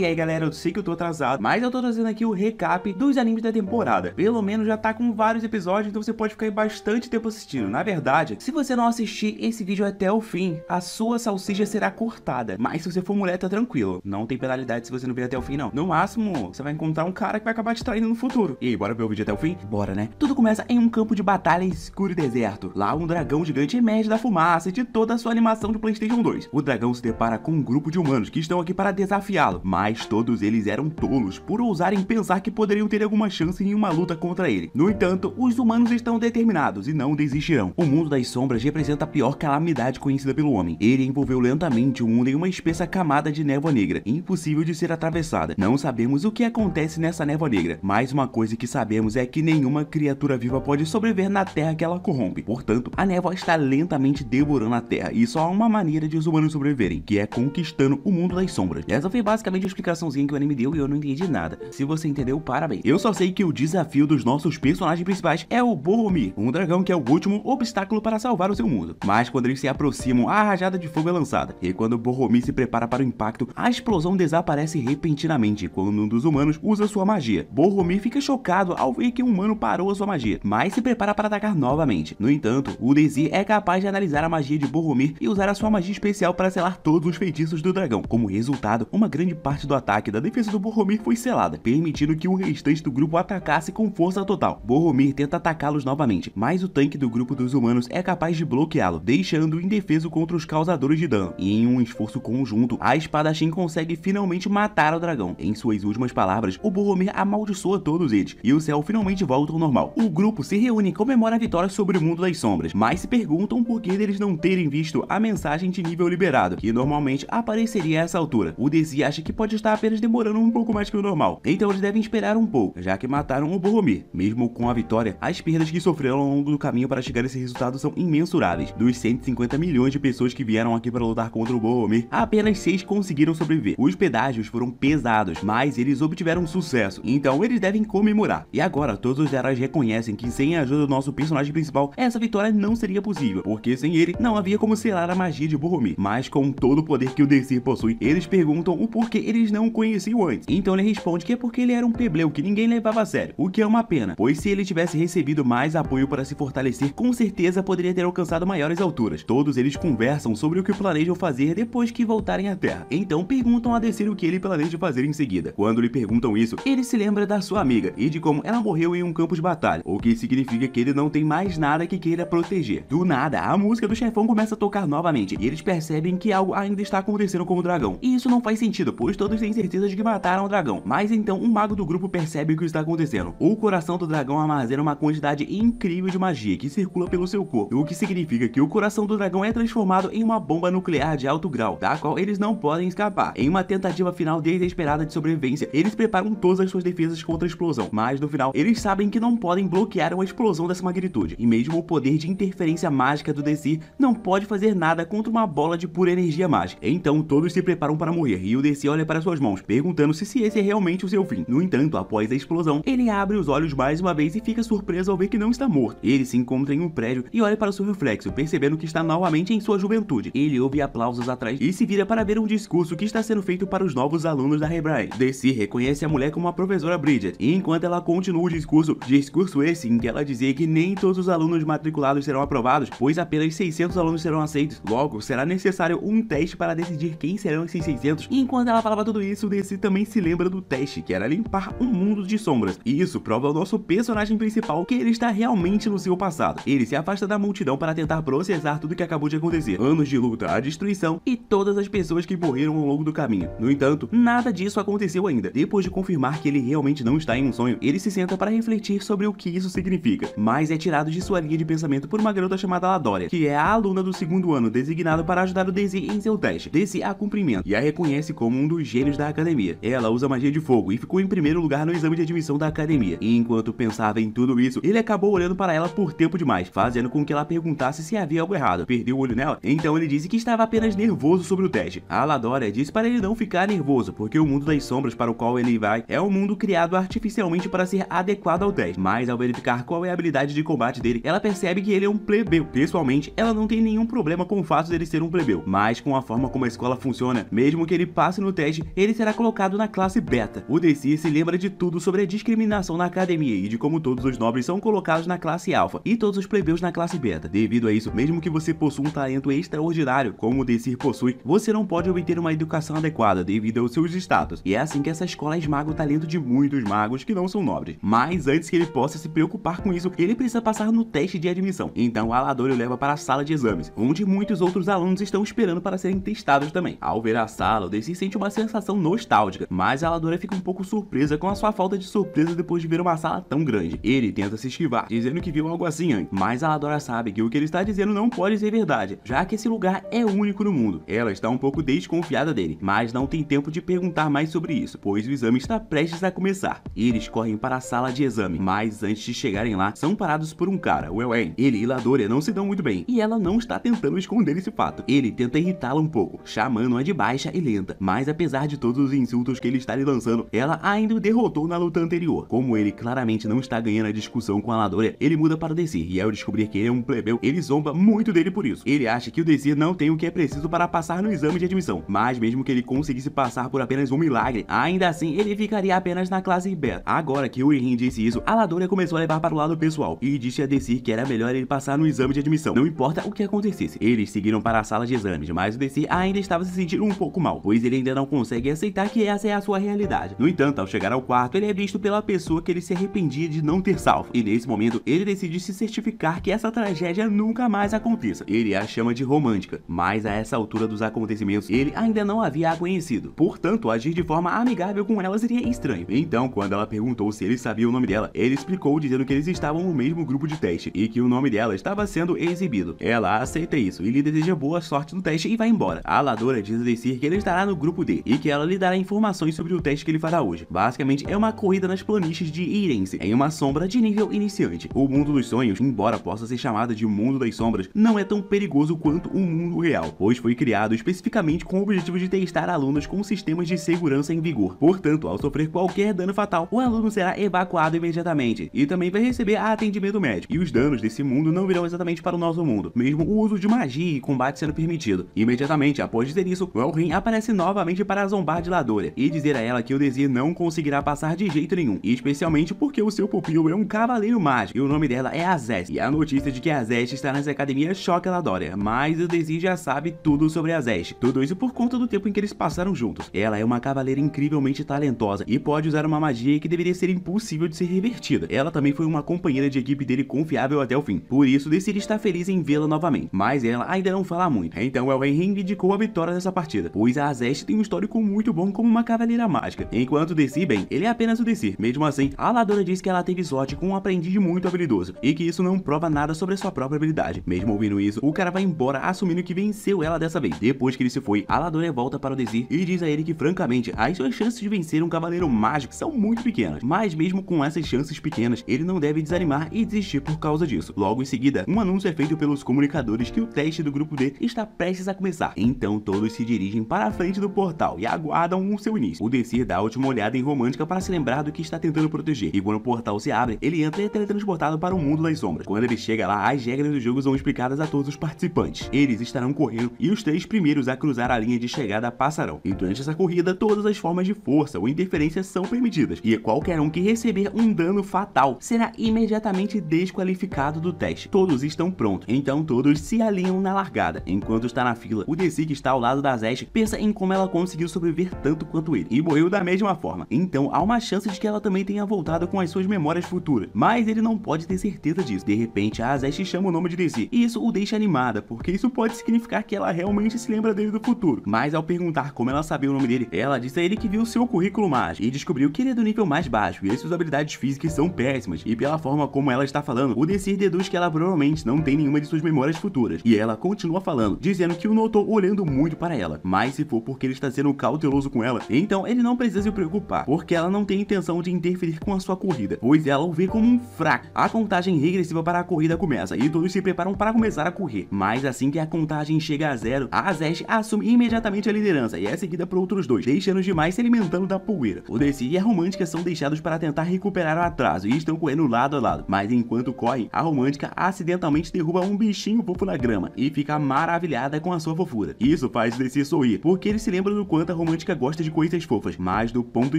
E aí galera, eu sei que eu tô atrasado, mas eu tô trazendo aqui o recap dos animes da temporada. Pelo menos já tá com vários episódios, então você pode ficar aí bastante tempo assistindo. Na verdade, se você não assistir esse vídeo até o fim, a sua salsicha será cortada. Mas se você for mulher, tá tranquilo. Não tem penalidade se você não vir até o fim, não. No máximo, você vai encontrar um cara que vai acabar te traindo no futuro. E aí, bora ver o vídeo até o fim? Bora, né? Tudo começa em um campo de batalha escuro e deserto. Lá, um dragão gigante emerge da fumaça e de toda a sua animação do Playstation 2. O dragão se depara com um grupo de humanos que estão aqui para desafiá-lo, mas mas todos eles eram tolos por ousarem pensar que poderiam ter alguma chance em uma luta contra ele. No entanto, os humanos estão determinados e não desistirão. O mundo das sombras representa a pior calamidade conhecida pelo homem. Ele envolveu lentamente o mundo em uma espessa camada de névoa negra, impossível de ser atravessada. Não sabemos o que acontece nessa névoa negra, mas uma coisa que sabemos é que nenhuma criatura viva pode sobreviver na terra que ela corrompe. Portanto, a névoa está lentamente devorando a terra e só há uma maneira de os humanos sobreviverem, que é conquistando o mundo das sombras. Essa foi basicamente a explicaçãozinha que o anime deu e eu não entendi nada. Se você entendeu, parabéns. Eu só sei que o desafio dos nossos personagens principais é o Boromir, um dragão que é o último obstáculo para salvar o seu mundo. Mas quando eles se aproximam, a rajada de fogo é lançada. E quando Boromir se prepara para o impacto, a explosão desaparece repentinamente quando um dos humanos usa sua magia. Boromir fica chocado ao ver que um humano parou a sua magia, mas se prepara para atacar novamente. No entanto, o Desir é capaz de analisar a magia de Boromir e usar a sua magia especial para selar todos os feitiços do dragão. Como resultado, uma grande parte do ataque da defesa do Boromir foi selada, permitindo que o restante do grupo atacasse com força total. Boromir tenta atacá-los novamente, mas o tanque do grupo dos humanos é capaz de bloqueá-lo, deixando-o indefeso contra os causadores de dano. E em um esforço conjunto, a espadachim consegue finalmente matar o dragão. Em suas últimas palavras, o Boromir amaldiçoa todos eles, e o céu finalmente volta ao normal. O grupo se reúne e comemora a vitória sobre o mundo das sombras, mas se perguntam por que eles não terem visto a mensagem de nível liberado, que normalmente apareceria a essa altura. O Desi acha que pode está apenas demorando um pouco mais que o normal. Então eles devem esperar um pouco, já que mataram o Boromir. Mesmo com a vitória, as perdas que sofreram ao longo do caminho para chegar a esse resultado são imensuráveis. Dos 150 milhões de pessoas que vieram aqui para lutar contra o Boromir, apenas 6 conseguiram sobreviver. Os pedágios foram pesados, mas eles obtiveram sucesso, então eles devem comemorar. E agora, todos os heróis reconhecem que sem a ajuda do nosso personagem principal, essa vitória não seria possível, porque sem ele, não havia como selar a magia de Boromir. Mas com todo o poder que o Desir possui, eles perguntam o porquê ele eles não o conheciam antes. Então ele responde que é porque ele era um pebleu que ninguém levava a sério, o que é uma pena, pois se ele tivesse recebido mais apoio para se fortalecer, com certeza poderia ter alcançado maiores alturas. Todos eles conversam sobre o que planejam fazer depois que voltarem à Terra, então perguntam a Descer o que ele planeja fazer em seguida. Quando lhe perguntam isso, ele se lembra da sua amiga e de como ela morreu em um campo de batalha, o que significa que ele não tem mais nada que queira proteger. Do nada, a música do chefão começa a tocar novamente e eles percebem que algo ainda está acontecendo com o dragão. E isso não faz sentido, pois todo todos têm certeza de que mataram o dragão, mas então um mago do grupo percebe o que está acontecendo. O coração do dragão armazena uma quantidade incrível de magia que circula pelo seu corpo, o que significa que o coração do dragão é transformado em uma bomba nuclear de alto grau, da qual eles não podem escapar. Em uma tentativa final desesperada de sobrevivência, eles preparam todas as suas defesas contra a explosão, mas no final eles sabem que não podem bloquear uma explosão dessa magnitude, e mesmo o poder de interferência mágica do Desi não pode fazer nada contra uma bola de pura energia mágica. Então todos se preparam para morrer, e o Desi olha para suas mãos, perguntando-se se esse é realmente o seu fim. No entanto, após a explosão, ele abre os olhos mais uma vez e fica surpreso ao ver que não está morto. Ele se encontra em um prédio e olha para o seu reflexo, percebendo que está novamente em sua juventude. Ele ouve aplausos atrás e se vira para ver um discurso que está sendo feito para os novos alunos da Hebrae. Desi reconhece a mulher como a professora Bridget, e enquanto ela continua o discurso, discurso esse em que ela dizia que nem todos os alunos matriculados serão aprovados, pois apenas 600 alunos serão aceitos. Logo, será necessário um teste para decidir quem serão esses 600, enquanto ela falava tudo isso, DC também se lembra do teste, que era limpar um mundo de sombras. E isso prova ao nosso personagem principal que ele está realmente no seu passado. Ele se afasta da multidão para tentar processar tudo o que acabou de acontecer. Anos de luta, a destruição e todas as pessoas que morreram ao longo do caminho. No entanto, nada disso aconteceu ainda. Depois de confirmar que ele realmente não está em um sonho, ele se senta para refletir sobre o que isso significa, mas é tirado de sua linha de pensamento por uma garota chamada Ladoria, que é a aluna do segundo ano designada para ajudar o DC em seu teste. DC a cumprimenta e a reconhece como um dos da academia. Ela usa magia de fogo e ficou em primeiro lugar no exame de admissão da academia. E enquanto pensava em tudo isso, ele acabou olhando para ela por tempo demais, fazendo com que ela perguntasse se havia algo errado. Perdeu o olho nela? Então ele disse que estava apenas nervoso sobre o teste. A Aladora disse para ele não ficar nervoso, porque o mundo das sombras para o qual ele vai é um mundo criado artificialmente para ser adequado ao teste. Mas ao verificar qual é a habilidade de combate dele, ela percebe que ele é um plebeu. Pessoalmente, ela não tem nenhum problema com o fato dele ser um plebeu, mas com a forma como a escola funciona, mesmo que ele passe no teste, ele será colocado na classe Beta. O Desir se lembra de tudo sobre a discriminação na academia e de como todos os nobres são colocados na classe Alpha e todos os plebeus na classe Beta. Devido a isso, mesmo que você possua um talento extraordinário, como o Desir possui, você não pode obter uma educação adequada devido aos seus status. E é assim que essa escola esmaga o talento de muitos magos que não são nobres. Mas antes que ele possa se preocupar com isso, ele precisa passar no teste de admissão. Então o Alador o leva para a sala de exames, onde muitos outros alunos estão esperando para serem testados também. Ao ver a sala, o Desir sente uma sensação sensação nostálgica, mas a Ladora fica um pouco surpresa com a sua falta de surpresa depois de ver uma sala tão grande. Ele tenta se esquivar, dizendo que viu algo assim antes, mas a Ladora sabe que o que ele está dizendo não pode ser verdade, já que esse lugar é único no mundo. Ela está um pouco desconfiada dele, mas não tem tempo de perguntar mais sobre isso, pois o exame está prestes a começar. Eles correm para a sala de exame, mas antes de chegarem lá, são parados por um cara, o Elwen. Ele e Ladora não se dão muito bem, e ela não está tentando esconder esse fato. Ele tenta irritá-la um pouco, chamando-a de baixa e lenta, mas apesar de todos os insultos que ele está lhe lançando, ela ainda o derrotou na luta anterior. Como ele claramente não está ganhando a discussão com a Ladoria, ele muda para o Desir, e ao descobrir que ele é um plebeu, ele zomba muito dele por isso. Ele acha que o Desir não tem o que é preciso para passar no exame de admissão, mas mesmo que ele conseguisse passar por apenas um milagre, ainda assim ele ficaria apenas na classe B. Agora que o Irin disse isso, a Ladoria começou a levar para o lado pessoal, e disse a Desir que era melhor ele passar no exame de admissão, não importa o que acontecesse. Eles seguiram para a sala de exames, mas o Desir ainda estava se sentindo um pouco mal, pois ele ainda não consegue consegue aceitar que essa é a sua realidade. No entanto, ao chegar ao quarto, ele é visto pela pessoa que ele se arrependia de não ter salvo, e nesse momento ele decide se certificar que essa tragédia nunca mais aconteça. Ele a chama de romântica, mas a essa altura dos acontecimentos ele ainda não havia a conhecido, portanto agir de forma amigável com ela seria estranho. Então, quando ela perguntou se ele sabia o nome dela, ele explicou dizendo que eles estavam no mesmo grupo de teste e que o nome dela estava sendo exibido. Ela aceita isso e lhe deseja boa sorte no teste e vai embora. A Ladora diz a Desir que ele estará no grupo D e que ela lhe dará informações sobre o teste que ele fará hoje. Basicamente, é uma corrida nas planícies de Irense, em uma sombra de nível iniciante. O mundo dos sonhos, embora possa ser chamado de mundo das sombras, não é tão perigoso quanto o mundo real, pois foi criado especificamente com o objetivo de testar alunos com sistemas de segurança em vigor. Portanto, ao sofrer qualquer dano fatal, o aluno será evacuado imediatamente e também vai receber atendimento médico. E os danos desse mundo não virão exatamente para o nosso mundo, mesmo o uso de magia e combate sendo permitido. Imediatamente após dizer isso, Elrin aparece novamente para zombar de Ladora e dizer a ela que o Desir não conseguirá passar de jeito nenhum, especialmente porque o seu pupilo é um cavaleiro mágico e o nome dela é Azeste. E a notícia de que Azeste está nessa academia choca Ladora, mas o Desir já sabe tudo sobre Azeste, tudo isso por conta do tempo em que eles passaram juntos. Ela é uma cavaleira incrivelmente talentosa e pode usar uma magia que deveria ser impossível de ser revertida. Ela também foi uma companheira de equipe dele confiável até o fim, por isso Desir está feliz em vê-la novamente, mas ela ainda não fala muito, então Elven reivindicou a vitória dessa partida, pois a Azeste tem um histórico ficou muito bom como uma cavaleira mágica. Enquanto Desci, bem, ele é apenas o Desci. Mesmo assim, a Ladona diz que ela teve sorte com um aprendiz muito habilidoso e que isso não prova nada sobre sua própria habilidade. Mesmo ouvindo isso, o cara vai embora assumindo que venceu ela dessa vez. Depois que ele se foi, a Ladona volta para o Desir e diz a ele que francamente, as suas chances de vencer um cavaleiro mágico são muito pequenas. Mas mesmo com essas chances pequenas, ele não deve desanimar e desistir por causa disso. Logo em seguida, um anúncio é feito pelos comunicadores que o teste do grupo D está prestes a começar. Então todos se dirigem para a frente do portal e aguardam o seu início. O DC dá a última olhada em Romântica para se lembrar do que está tentando proteger, e quando o portal se abre, ele entra e é teletransportado para o mundo das sombras. Quando ele chega lá, as regras do jogo são explicadas a todos os participantes. Eles estarão correndo e os três primeiros a cruzar a linha de chegada passarão. E durante essa corrida, todas as formas de força ou interferência são permitidas, e qualquer um que receber um dano fatal será imediatamente desqualificado do teste. Todos estão prontos, então todos se alinham na largada. Enquanto está na fila, o DC que está ao lado da Zest pensa em como ela conseguiu sobreviver tanto quanto ele, e morreu da mesma forma. Então há uma chance de que ela também tenha voltado com as suas memórias futuras, mas ele não pode ter certeza disso. De repente, a Azeste chama o nome de Desi, e isso o deixa animada, porque isso pode significar que ela realmente se lembra dele do futuro. Mas ao perguntar como ela sabia o nome dele, ela disse a ele que viu seu currículo mágico e descobriu que ele é do nível mais baixo, e suas habilidades físicas são péssimas, e pela forma como ela está falando, o Desir deduz que ela provavelmente não tem nenhuma de suas memórias futuras. E ela continua falando, dizendo que o notou olhando muito para ela, mas se for porque ele está sendo cauteloso com ela, então ele não precisa se preocupar, porque ela não tem intenção de interferir com a sua corrida, pois ela o vê como um fraco. A contagem regressiva para a corrida começa e todos se preparam para começar a correr, mas assim que a contagem chega a zero, a Zeste assume imediatamente a liderança e é seguida por outros dois, deixando os demais se alimentando da poeira. O DC e a Romântica são deixados para tentar recuperar o atraso e estão correndo lado a lado, mas enquanto correm, a Romântica acidentalmente derruba um bichinho fofo na grama e fica maravilhada com a sua fofura. Isso faz o DC sorrir, porque ele se lembra do quanto a romântica gosta de coisas fofas, mas do ponto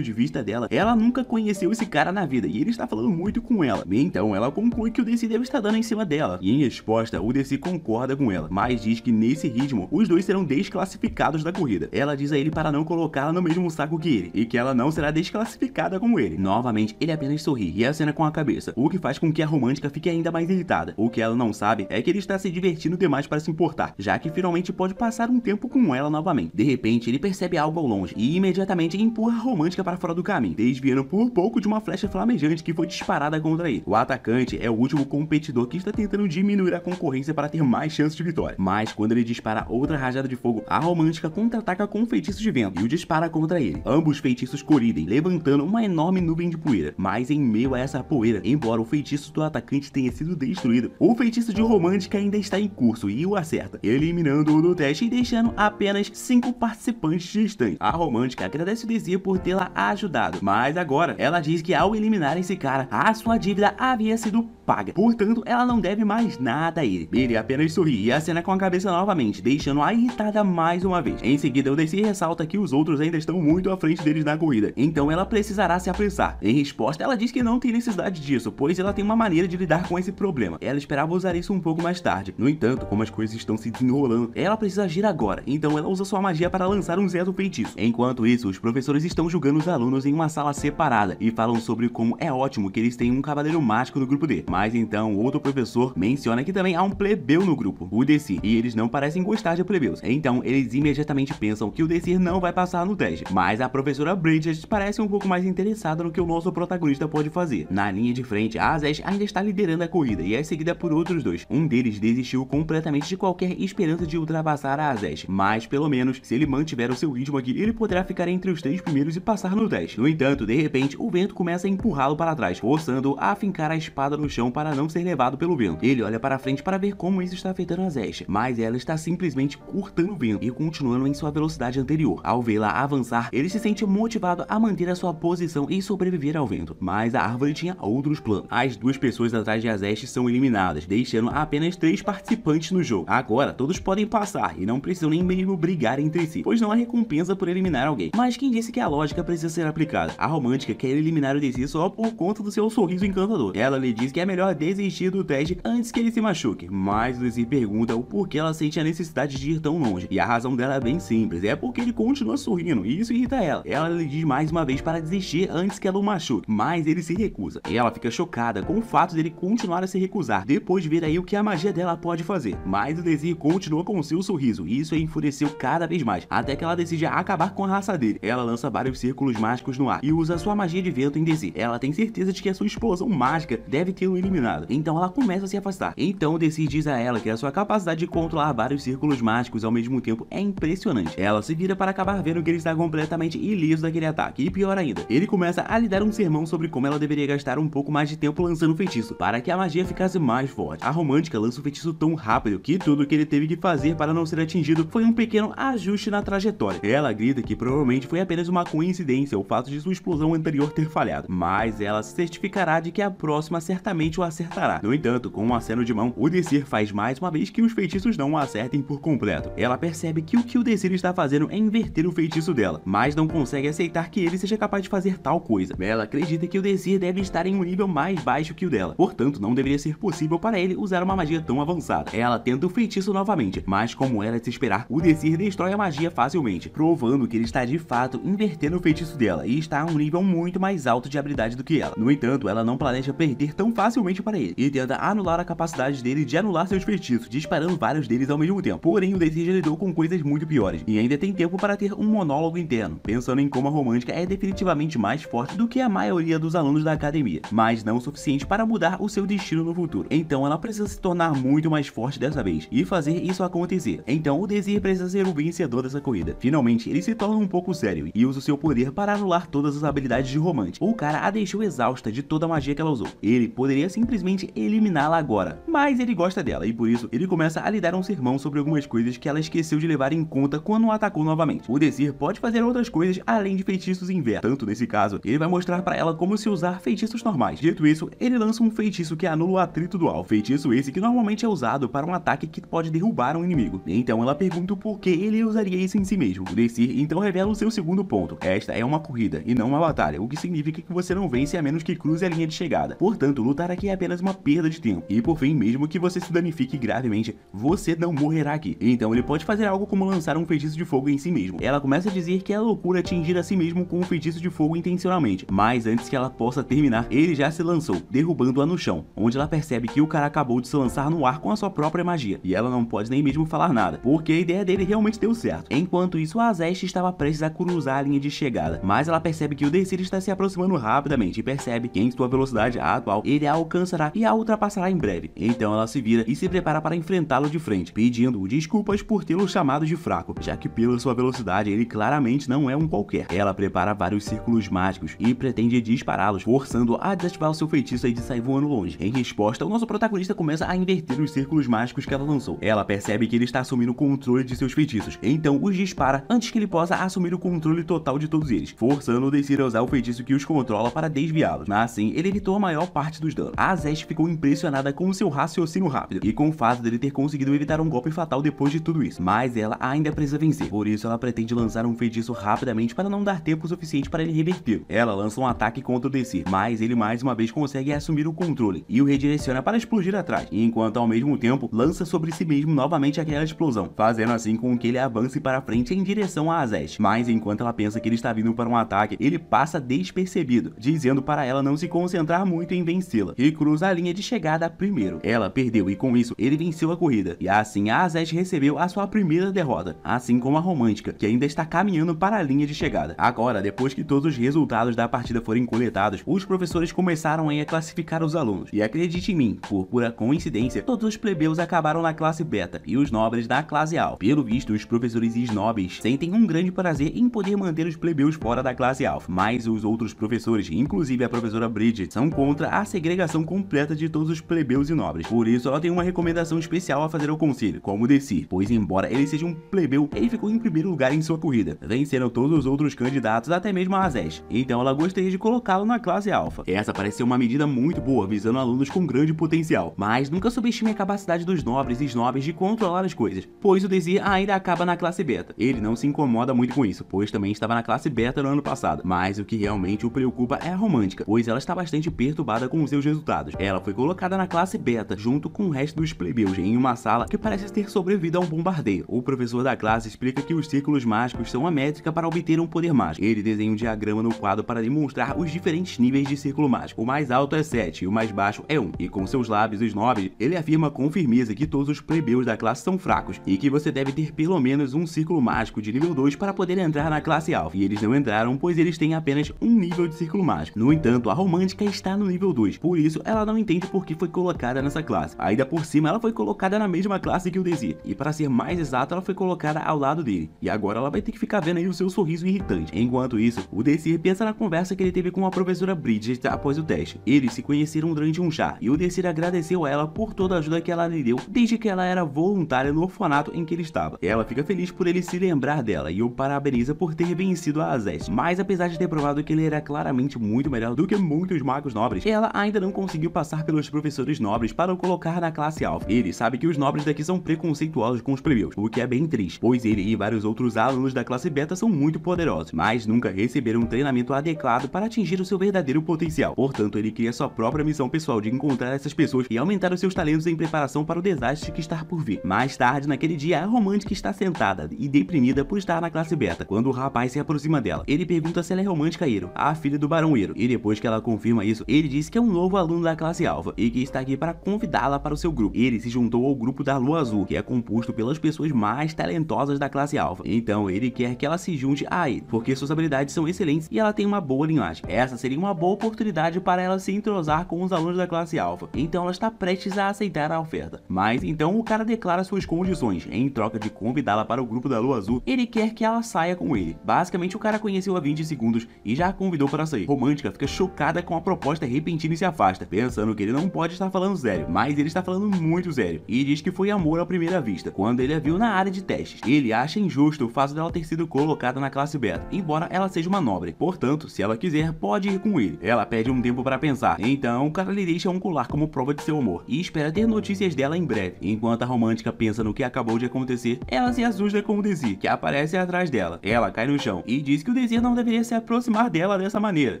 de vista dela, ela nunca conheceu esse cara na vida e ele está falando muito com ela. Então ela conclui que o DC deve estar dando em cima dela. E em resposta, o DC concorda com ela, mas diz que nesse ritmo, os dois serão desclassificados da corrida. Ela diz a ele para não colocá-la no mesmo saco que ele, e que ela não será desclassificada como ele. Novamente, ele apenas sorri e acena com a cabeça, o que faz com que a romântica fique ainda mais irritada. O que ela não sabe é que ele está se divertindo demais para se importar, já que finalmente pode passar um tempo com ela novamente. De repente, ele percebe algo ao longe e imediatamente empurra a Romântica para fora do caminho, desviando por pouco de uma flecha flamejante que foi disparada contra ele. O atacante é o último competidor que está tentando diminuir a concorrência para ter mais chances de vitória, mas quando ele dispara outra rajada de fogo, a Romântica contra-ataca com um feitiço de vento e o dispara contra ele. Ambos feitiços colidem, levantando uma enorme nuvem de poeira, mas em meio a essa poeira, embora o feitiço do atacante tenha sido destruído, o feitiço de Romântica ainda está em curso e o acerta, eliminando-o do teste e deixando apenas 5 participantes de distante. A romântica agradece o Desir por tê-la ajudado, mas agora ela diz que ao eliminar esse cara, a sua dívida havia sido paga. Portanto, ela não deve mais nada a ele. Ele apenas sorri e acena com a cabeça novamente, deixando-a irritada mais uma vez. Em seguida, o Desir ressalta que os outros ainda estão muito à frente deles na corrida, então ela precisará se apressar. Em resposta, ela diz que não tem necessidade disso, pois ela tem uma maneira de lidar com esse problema. Ela esperava usar isso um pouco mais tarde. No entanto, como as coisas estão se desenrolando, ela precisa agir agora, então ela usa sua magia para lançar um Zeto feitiço. Enquanto isso, os professores estão julgando os alunos em uma sala separada e falam sobre como é ótimo que eles têm um cavaleiro mágico no grupo D. Mas então, outro professor menciona que também há um plebeu no grupo, o Desir, e eles não parecem gostar de plebeus. Então, eles imediatamente pensam que o Desir não vai passar no teste. Mas a professora Bridget parece um pouco mais interessada no que o nosso protagonista pode fazer. Na linha de frente, a Azez ainda está liderando a corrida e é seguida por outros dois. Um deles desistiu completamente de qualquer esperança de ultrapassar a Azez, mas pelo menos se ele mantiver o seu ritmo mesmo aqui, ele poderá ficar entre os três primeiros e passar no teste. No entanto, de repente, o vento começa a empurrá-lo para trás, forçando-o a fincar a espada no chão para não ser levado pelo vento. Ele olha para frente para ver como isso está afetando a Zeste, mas ela está simplesmente cortando o vento e continuando em sua velocidade anterior. Ao vê-la avançar, ele se sente motivado a manter a sua posição e sobreviver ao vento, mas a árvore tinha outros planos. As duas pessoas atrás de Azeste são eliminadas, deixando apenas três participantes no jogo. Agora, todos podem passar e não precisam nem mesmo brigar entre si, pois não há recompensa por eliminar alguém. Mas quem disse que a lógica precisa ser aplicada? A romântica quer eliminar o Desi só por conta do seu sorriso encantador. Ela lhe diz que é melhor desistir do teste antes que ele se machuque, mas o Desi pergunta o porquê ela sente a necessidade de ir tão longe. E a razão dela é bem simples, é porque ele continua sorrindo e isso irrita ela. Ela lhe diz mais uma vez para desistir antes que ela o machuque, mas ele se recusa. Ela fica chocada com o fato dele continuar a se recusar, depois de ver aí o que a magia dela pode fazer. Mas o Desi continua com seu sorriso e isso a enfureceu cada vez mais, até que ela decide acabar com a raça dele. Ela lança vários círculos mágicos no ar e usa sua magia de vento em Desi. Ela tem certeza de que a sua explosão mágica deve tê-lo eliminado, então ela começa a se afastar. Então Desi diz a ela que a sua capacidade de controlar vários círculos mágicos ao mesmo tempo é impressionante. Ela se vira para acabar vendo que ele está completamente ileso daquele ataque, e pior ainda, ele começa a lhe dar um sermão sobre como ela deveria gastar um pouco mais de tempo lançando o feitiço, para que a magia ficasse mais forte. A romântica lança o feitiço tão rápido que tudo que ele teve que fazer para não ser atingido foi um pequeno ajuste na trajetória. Ela ela grita que provavelmente foi apenas uma coincidência o fato de sua explosão anterior ter falhado, mas ela certificará de que a próxima certamente o acertará. No entanto, com um aceno de mão, o Desir faz mais uma vez que os feitiços não o acertem por completo. Ela percebe que o que o Desir está fazendo é inverter o feitiço dela, mas não consegue aceitar que ele seja capaz de fazer tal coisa. Ela acredita que o Desir deve estar em um nível mais baixo que o dela, portanto não deveria ser possível para ele usar uma magia tão avançada. Ela tenta o feitiço novamente, mas como era de se esperar, o Desir destrói a magia facilmente. Pro provando que ele está de fato invertendo o feitiço dela e está a um nível muito mais alto de habilidade do que ela. No entanto, ela não planeja perder tão facilmente para ele e tenta anular a capacidade dele de anular seus feitiços, disparando vários deles ao mesmo tempo. Porém, o desejo lidou com coisas muito piores e ainda tem tempo para ter um monólogo interno, pensando em como a romântica é definitivamente mais forte do que a maioria dos alunos da academia, mas não o suficiente para mudar o seu destino no futuro. Então, ela precisa se tornar muito mais forte dessa vez e fazer isso acontecer. Então, o Desir precisa ser o vencedor dessa corrida. Finalmente, ele se torna um pouco sério e usa o seu poder para anular todas as habilidades de Romante, ou o cara a deixou exausta de toda a magia que ela usou. Ele poderia simplesmente eliminá-la agora, mas ele gosta dela e por isso ele começa a lhe dar um sermão sobre algumas coisas que ela esqueceu de levar em conta quando o atacou novamente. O Desir pode fazer outras coisas além de feitiços inversos, tanto nesse caso, ele vai mostrar para ela como se usar feitiços normais. Dito isso, ele lança um feitiço que anula o atrito do alvo, feitiço esse que normalmente é usado para um ataque que pode derrubar um inimigo. Então ela pergunta por que ele usaria isso em si mesmo. O Elixir então revela o seu segundo ponto. Esta é uma corrida e não uma batalha, o que significa que você não vence a menos que cruze a linha de chegada. Portanto, lutar aqui é apenas uma perda de tempo. E por fim, mesmo que você se danifique gravemente, você não morrerá aqui. Então ele pode fazer algo como lançar um feitiço de fogo em si mesmo. Ela começa a dizer que é loucura atingir a si mesmo com um feitiço de fogo intencionalmente, mas antes que ela possa terminar, ele já se lançou, derrubando-a no chão, onde ela percebe que o cara acabou de se lançar no ar com a sua própria magia, e ela não pode nem mesmo falar nada, porque a ideia dele realmente deu certo. Enquanto isso, a mas Ash estava prestes a cruzar a linha de chegada, mas ela percebe que o Decir está se aproximando rapidamente e percebe que em sua velocidade atual ele a alcançará e a ultrapassará em breve. Então ela se vira e se prepara para enfrentá-lo de frente, pedindo desculpas por tê-lo chamado de fraco, já que pela sua velocidade ele claramente não é um qualquer. Ela prepara vários círculos mágicos e pretende dispará-los, forçando a desativar o seu feitiço e de sair voando longe. Em resposta, o nosso protagonista começa a inverter os círculos mágicos que ela lançou. Ela percebe que ele está assumindo o controle de seus feitiços, então os dispara antes antes que ele possa assumir o controle total de todos eles, forçando o Decir a usar o feitiço que os controla para desviá-los, mas assim ele evitou a maior parte dos danos. A Zeste ficou impressionada com seu raciocínio rápido e com o fato dele ter conseguido evitar um golpe fatal depois de tudo isso, mas ela ainda precisa vencer, por isso ela pretende lançar um feitiço rapidamente para não dar tempo suficiente para ele revertê-lo. Ela lança um ataque contra o Decir, mas ele mais uma vez consegue assumir o controle e o redireciona para explodir atrás, enquanto ao mesmo tempo lança sobre si mesmo novamente aquela explosão, fazendo assim com que ele avance para frente em direção direção a Azeste, mas enquanto ela pensa que ele está vindo para um ataque, ele passa despercebido, dizendo para ela não se concentrar muito em vencê-la, e cruza a linha de chegada primeiro. Ela perdeu e com isso ele venceu a corrida, e assim a Azeste recebeu a sua primeira derrota, assim como a Romântica, que ainda está caminhando para a linha de chegada. Agora, depois que todos os resultados da partida forem coletados, os professores começaram a classificar os alunos, e acredite em mim, por pura coincidência, todos os plebeus acabaram na classe beta, e os nobres na classe al. Pelo visto, os professores e nobres sentem tem um grande prazer em poder manter os plebeus fora da classe alfa, mas os outros professores, inclusive a professora Bridget, são contra a segregação completa de todos os plebeus e nobres. Por isso, ela tem uma recomendação especial a fazer ao conselho, como desse. pois embora ele seja um plebeu, ele ficou em primeiro lugar em sua corrida, venceram todos os outros candidatos, até mesmo a Azés, então ela gostaria de colocá-lo na classe alfa. Essa parece ser uma medida muito boa, visando alunos com grande potencial, mas nunca subestime a capacidade dos nobres e snobs de controlar as coisas, pois o Desi ainda acaba na classe beta. Ele não se incomoda muito com isso, pois também estava na classe beta no ano passado. Mas o que realmente o preocupa é a romântica, pois ela está bastante perturbada com os seus resultados. Ela foi colocada na classe beta, junto com o resto dos plebeus, em uma sala que parece ter sobrevivido a um bombardeio. O professor da classe explica que os círculos mágicos são a métrica para obter um poder mágico. Ele desenha um diagrama no quadro para demonstrar os diferentes níveis de círculo mágico. O mais alto é 7 e o mais baixo é 1. E com seus lábios os nobres, ele afirma com firmeza que todos os plebeus da classe são fracos e que você deve ter pelo menos um círculo mágico de nível nível 2 para poder entrar na classe alfa, e eles não entraram, pois eles têm apenas um nível de círculo mágico. No entanto, a romântica está no nível 2, por isso ela não entende por que foi colocada nessa classe. Ainda por cima, ela foi colocada na mesma classe que o Desir, e para ser mais exato, ela foi colocada ao lado dele. E agora ela vai ter que ficar vendo aí o seu sorriso irritante. Enquanto isso, o Desir pensa na conversa que ele teve com a professora Bridget após o teste. Eles se conheceram durante um chá, e o Desir agradeceu a ela por toda a ajuda que ela lhe deu desde que ela era voluntária no orfanato em que ele estava. Ela fica feliz por ele se lembrar dela dela e o parabeniza por ter vencido a Azeste. Mas apesar de ter provado que ele era claramente muito melhor do que muitos magos nobres, ela ainda não conseguiu passar pelos professores nobres para o colocar na classe alfa. Ele sabe que os nobres daqui são preconceituosos com os plebeus, o que é bem triste, pois ele e vários outros alunos da classe beta são muito poderosos, mas nunca receberam um treinamento adequado para atingir o seu verdadeiro potencial. Portanto, ele cria sua própria missão pessoal de encontrar essas pessoas e aumentar os seus talentos em preparação para o desastre que está por vir. Mais tarde, naquele dia, a romântica está sentada e deprimida por estar na classe beta. Quando o rapaz se aproxima dela, ele pergunta se ela é romântica Iro, a filha do Barão Iro. E depois que ela confirma isso, ele diz que é um novo aluno da classe alfa e que está aqui para convidá-la para o seu grupo. Ele se juntou ao grupo da Lua Azul, que é composto pelas pessoas mais talentosas da classe alfa. Então ele quer que ela se junte a ele, porque suas habilidades são excelentes e ela tem uma boa linhagem. Essa seria uma boa oportunidade para ela se entrosar com os alunos da classe alfa. Então ela está prestes a aceitar a oferta. Mas então o cara declara suas condições. Em troca de convidá-la para o grupo da Lua Azul, ele ele quer que ela saia com ele. Basicamente, o cara conheceu há 20 segundos e já a convidou para sair. Romântica fica chocada com a proposta repentina e se afasta, pensando que ele não pode estar falando sério, mas ele está falando muito sério e diz que foi amor à primeira vista, quando ele a viu na área de testes. Ele acha injusto o fato dela ter sido colocada na classe beta, embora ela seja uma nobre. Portanto, se ela quiser, pode ir com ele. Ela pede um tempo para pensar, então o cara lhe deixa um colar como prova de seu amor e espera ter notícias dela em breve. Enquanto a romântica pensa no que acabou de acontecer, ela se assusta com o Desi, que aparece aparece atrás dela. Ela cai no chão e diz que o desejo não deveria se aproximar dela dessa maneira.